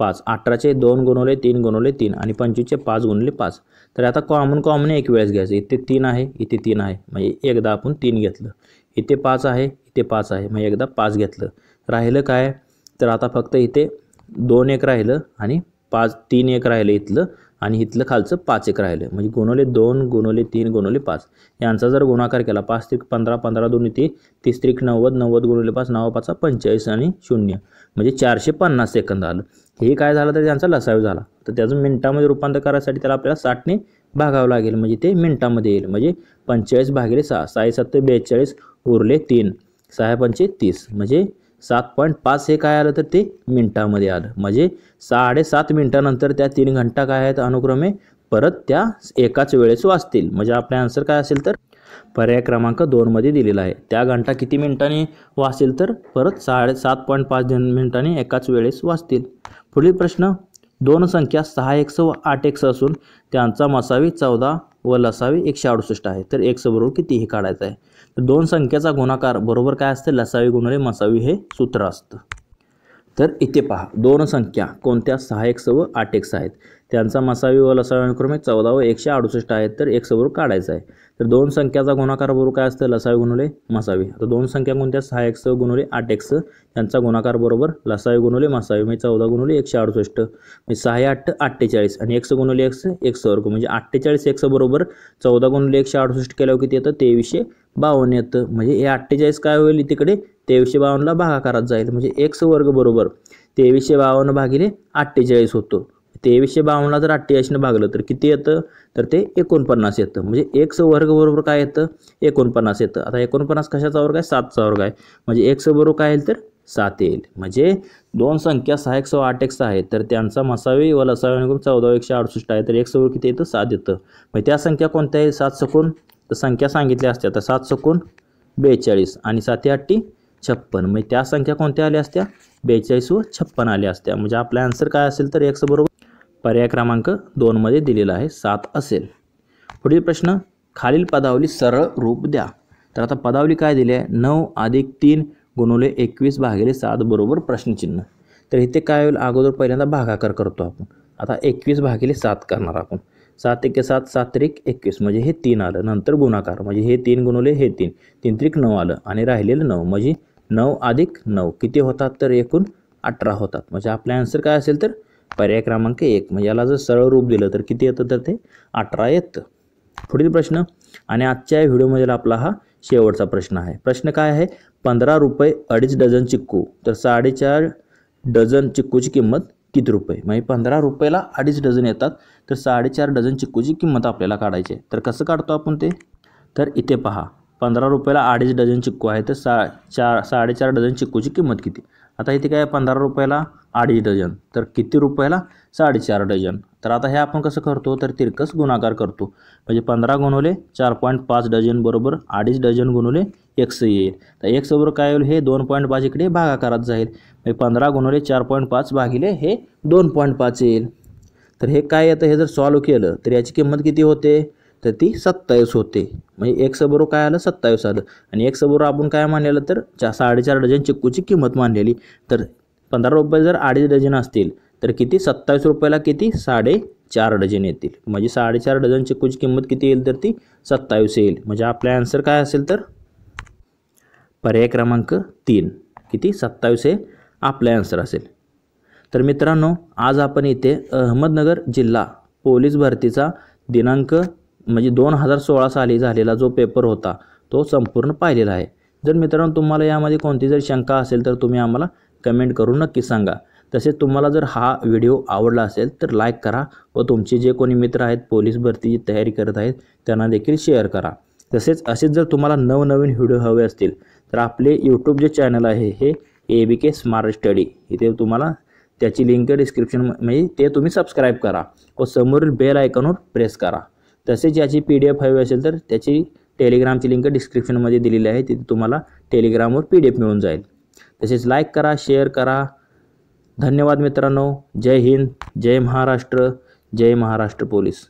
पाच अठराचे दोन गुणवले तीन गुणवले तीन आणि पंचवीसचे पाच गुणले पाच तर आता कॉमन कॉमन एक वेळेस घ्यायचं इथे तीन आहे इथे तीन आहे म्हणजे एकदा आपण तीन घेतलं इथे पाच आहे इथे पाच आहे म्हणजे एकदा पाच घेतलं राहिलं काय तर आता फक्त इथे दोन एक राहिलं आणि पाच तीन एक राहिलं इथलं आणि इथलं खालचं पाच एक राहिलं म्हणजे गुणवले दोन गुणवले तीन गुणवले पाच यांचा जर गुणाकार केला पाच त्रिक पंधरा पंधरा दोन इथे तीस त्रिक नव्वद नव्वद गुणवले पाच नवा पाचा पंचेचाळीस आणि शून्य म्हणजे चारशे पन्नास सेकंद आलं हे काय झालं तर त्यांचा लसाव झाला तर त्याचं मिनटामध्ये रूपांतर करायसाठी त्याला आपल्याला साठने भागावं लागेल म्हणजे ते मिनटामध्ये येईल म्हणजे पंचेचाळीस भागिले सहा साई सत्तर बेचाळीस उरले तीन सहा पंचे तीस म्हणजे सात पॉईंट पाच हे काय आलं तर ते मिनटामध्ये आलं म्हणजे साडेसात मिनटानंतर त्या तीन घंटा काय आहेत अनुक्रमे परत त्या एकाच वेळेस वाचतील म्हणजे आपला आन्सर काय असेल तर पर्याय क्रमांक दोनमध्ये दिलेला आहे त्या घंटा किती मिनिटांनी वाचतील तर परत साडे सात पॉईंट पाच मिनिटांनी एकाच वेळेस वाचतील पुढील प्रश्न दोन संख्या सहा एक व आठ एकशे असून त्यांचा मसावी चौदा व लसावी एकशे अडुसष्ट आहे तर एक बरोबर किती हे काढायचं आहे तर दोन संख्येचा गुणाकार बरोबर काय असते लसावी गुणले मसावी हे सूत्र असतं तर इथे पहा दोन संख्या कोणत्या सहा एक व आठ एक्स आहेत त्यांचा मसावी व लसावी अनुक्रमे चौदा व एकशे अडुसष्ट आहेत तर एक बरोबर काढायचं आहे तर दोन संख्याचा गुणाकार बरोबर काय असतं लसावी गुणवले मसावी आता दोन संख्या कोणत्या सहा एक्स गुणवले आठ एक्स त्यांचा गुणाकार बरोबर लसावी गुणवले मसावी म्हणजे चौदा गुणवले एकशे अडुसष्ट म्हणजे सहा आठ अठ्ठेचाळीस आणि स गुणवले एक्स एक वर्ग म्हणजे अठ्ठेचाळीस एक्स बरोबर चौदा गुणवले एकशे अडुसष्ट केल्यावर किती येतं तेवीसशे बावन्न येतं म्हणजे हे अठ्ठेचाळीस काय होईल तिकडे तेवीसशे बावन्नला भागाकारात जाईल म्हणजे एक्स वर्ग बरोबर तेवीसशे बावन्न भागिले अठ्ठेचाळीस होतो तेवीसशे बावन्नला जर अठ्ठेचाळीसनं भागलं तर किती येतं तर ते एकोणपन्नास येतं म्हणजे एक्स वर्ग बरोबर काय येतं एकोणपन्नास येतं आता एकोणपन्नास कशाचा वर्ग आहे सातचा वर्ग आहे म्हणजे एक्स बरोबर काय येईल तर सात येईल म्हणजे दोन संख्या सहा एक आठ एक सहा आहेत तर त्यांचा मसावी व लसावी चौदा एकशे अडुसष्ट आहे तर एक सव्वर किती येतं सात येतं मग त्या संख्या कोणत्या आहेत सात सकून तर संख्या सांगितल्या असत्या तर सात सकोण बेचाळीस आणि साती छप्पन म्हणजे त्या संख्या कोणत्या आल्या असत्या बेचाळीस व छप्पन आल्या असत्या म्हणजे आपला आन्सर काय असेल तर एक्स बरोबर पर्याय क्रमांक दोनमध्ये दिलेला आहे सात असेल पुढील प्रश्न खालील पदावली सरळ रूप द्या तर आता पदावली काय दिली आहे नऊ अधिक तीन गुणवले एकवीस भागेले सात बरोबर प्रश्नचिन्ह तर इथे काय होईल अगोदर पहिल्यांदा भागाकार करतो आपण आता एकवीस भागिले सात करणार आपण सात एके सात सात त्रिक एकवीस म्हणजे हे तीन आलं नंतर गुणाकार म्हणजे हे तीन गुणवले हे तीन तीन त्रिक नऊ आलं आणि राहिलेलं नऊ म्हणजे नऊ अधिक नऊ किती होतात तर एकूण अठरा होतात म्हणजे आपला आन्सर काय असेल तर पर्याय क्रमांक एक म्हणजे याला जर सरळ रूप दिलं तर किती येतं तर ते अठरा येतं पुढील प्रश्न आणि आजच्या व्हिडिओमधील आपला हा शेवटचा प्रश्न आहे प्रश्न काय आहे पंधरा रुपये अडीच डझन चिक्कू तर साडेचार डझन चिक्कूची किंमत किती रुपये म्हणजे पंधरा रुपयाला अडीच डझन येतात तर साडेचार डझन चिक्कूची किंमत आपल्याला काढायची आहे तर कसं काढतो आपण ते तर इथे पहा पंधरा रुपयाला अडीच डझन चिक्कू आहे तर सा चार साडेचार डझन चिक्कूची किंमत किती आता इथे काय पंधरा रुपयाला अडीच डझन तर किती रुपयाला साडेचार डझन तर आता हे आपण कसं करतो तर तिरकस गुणाकार करतो म्हणजे पंधरा गुणवले चार पॉईंट पाच डझन बरोबर अडीच डझन गुणवले एक्स येईल तर बरोबर काय होईल हे दोन पॉईंट पाच इकडे भागाकारात जाईल म्हणजे पंधरा गुणवले चार पॉईंट पाच भागिले हे दोन पॉईंट पाच येईल तर हे काय येतं हे जर सॉल्व केलं तर याची किंमत किती होते तर ती सत्तावीस होते म्हणजे एक सबरो काय आलं सत्तावीस आलं आणि एक सबरो आपण काय मानलेलं तर चा साडेचार डझन चिक्कूची किंमत मानलेली तर पंधरा रुपये जर अडीच डझन असतील तर किती सत्तावीस रुपयाला किती साडेचार डझन येतील म्हणजे साडेचार डझन चिक्कूची किंमत किती येईल तर ती सत्तावीस येईल म्हणजे आपला आन्सर काय असेल तर पर्याय क्रमांक तीन किती सत्तावीस आहे आपला आन्सर असेल तर मित्रांनो आज आपण इथे अहमदनगर जिल्हा पोलीस भरतीचा दिनांक म्हणजे दोन हजार सोळा साली झालेला जो पेपर होता तो संपूर्ण पाहिलेला आहे जर मित्रांनो तुम्हाला यामध्ये कोणती जर शंका असेल तर तुम्ही आम्हाला कमेंट करून नक्की सांगा तसेच तुम्हाला जर हा व्हिडिओ आवडला असेल तर लाईक करा व तुमचे जे कोणी मित्र आहेत पोलीस भरतीची तयारी करत आहेत त्यांना देखील शेअर करा तसेच असेच जर तुम्हाला नवनवीन व्हिडिओ हवे असतील तर आपले यूट्यूब जे चॅनल आहे हे A B K smart study इथे तुम्हाला त्याची लिंक डिस्क्रिप्शन म्हणजे ते तुम्ही सबस्क्राईब करा व समोरील बेल आयकॉनवर प्रेस करा तसेच याची पी डी एफ हवी असेल तर त्याची टेलिग्रामची लिंक डिस्क्रिप्शनमध्ये दिलेली आहे तिथे तुम्हाला टेलिग्रामवर पी डी एफ मिळून जाईल तसेच लाईक करा शेअर करा धन्यवाद मित्रांनो जय हिंद जय महाराष्ट्र जय महाराष्ट्र पोलीस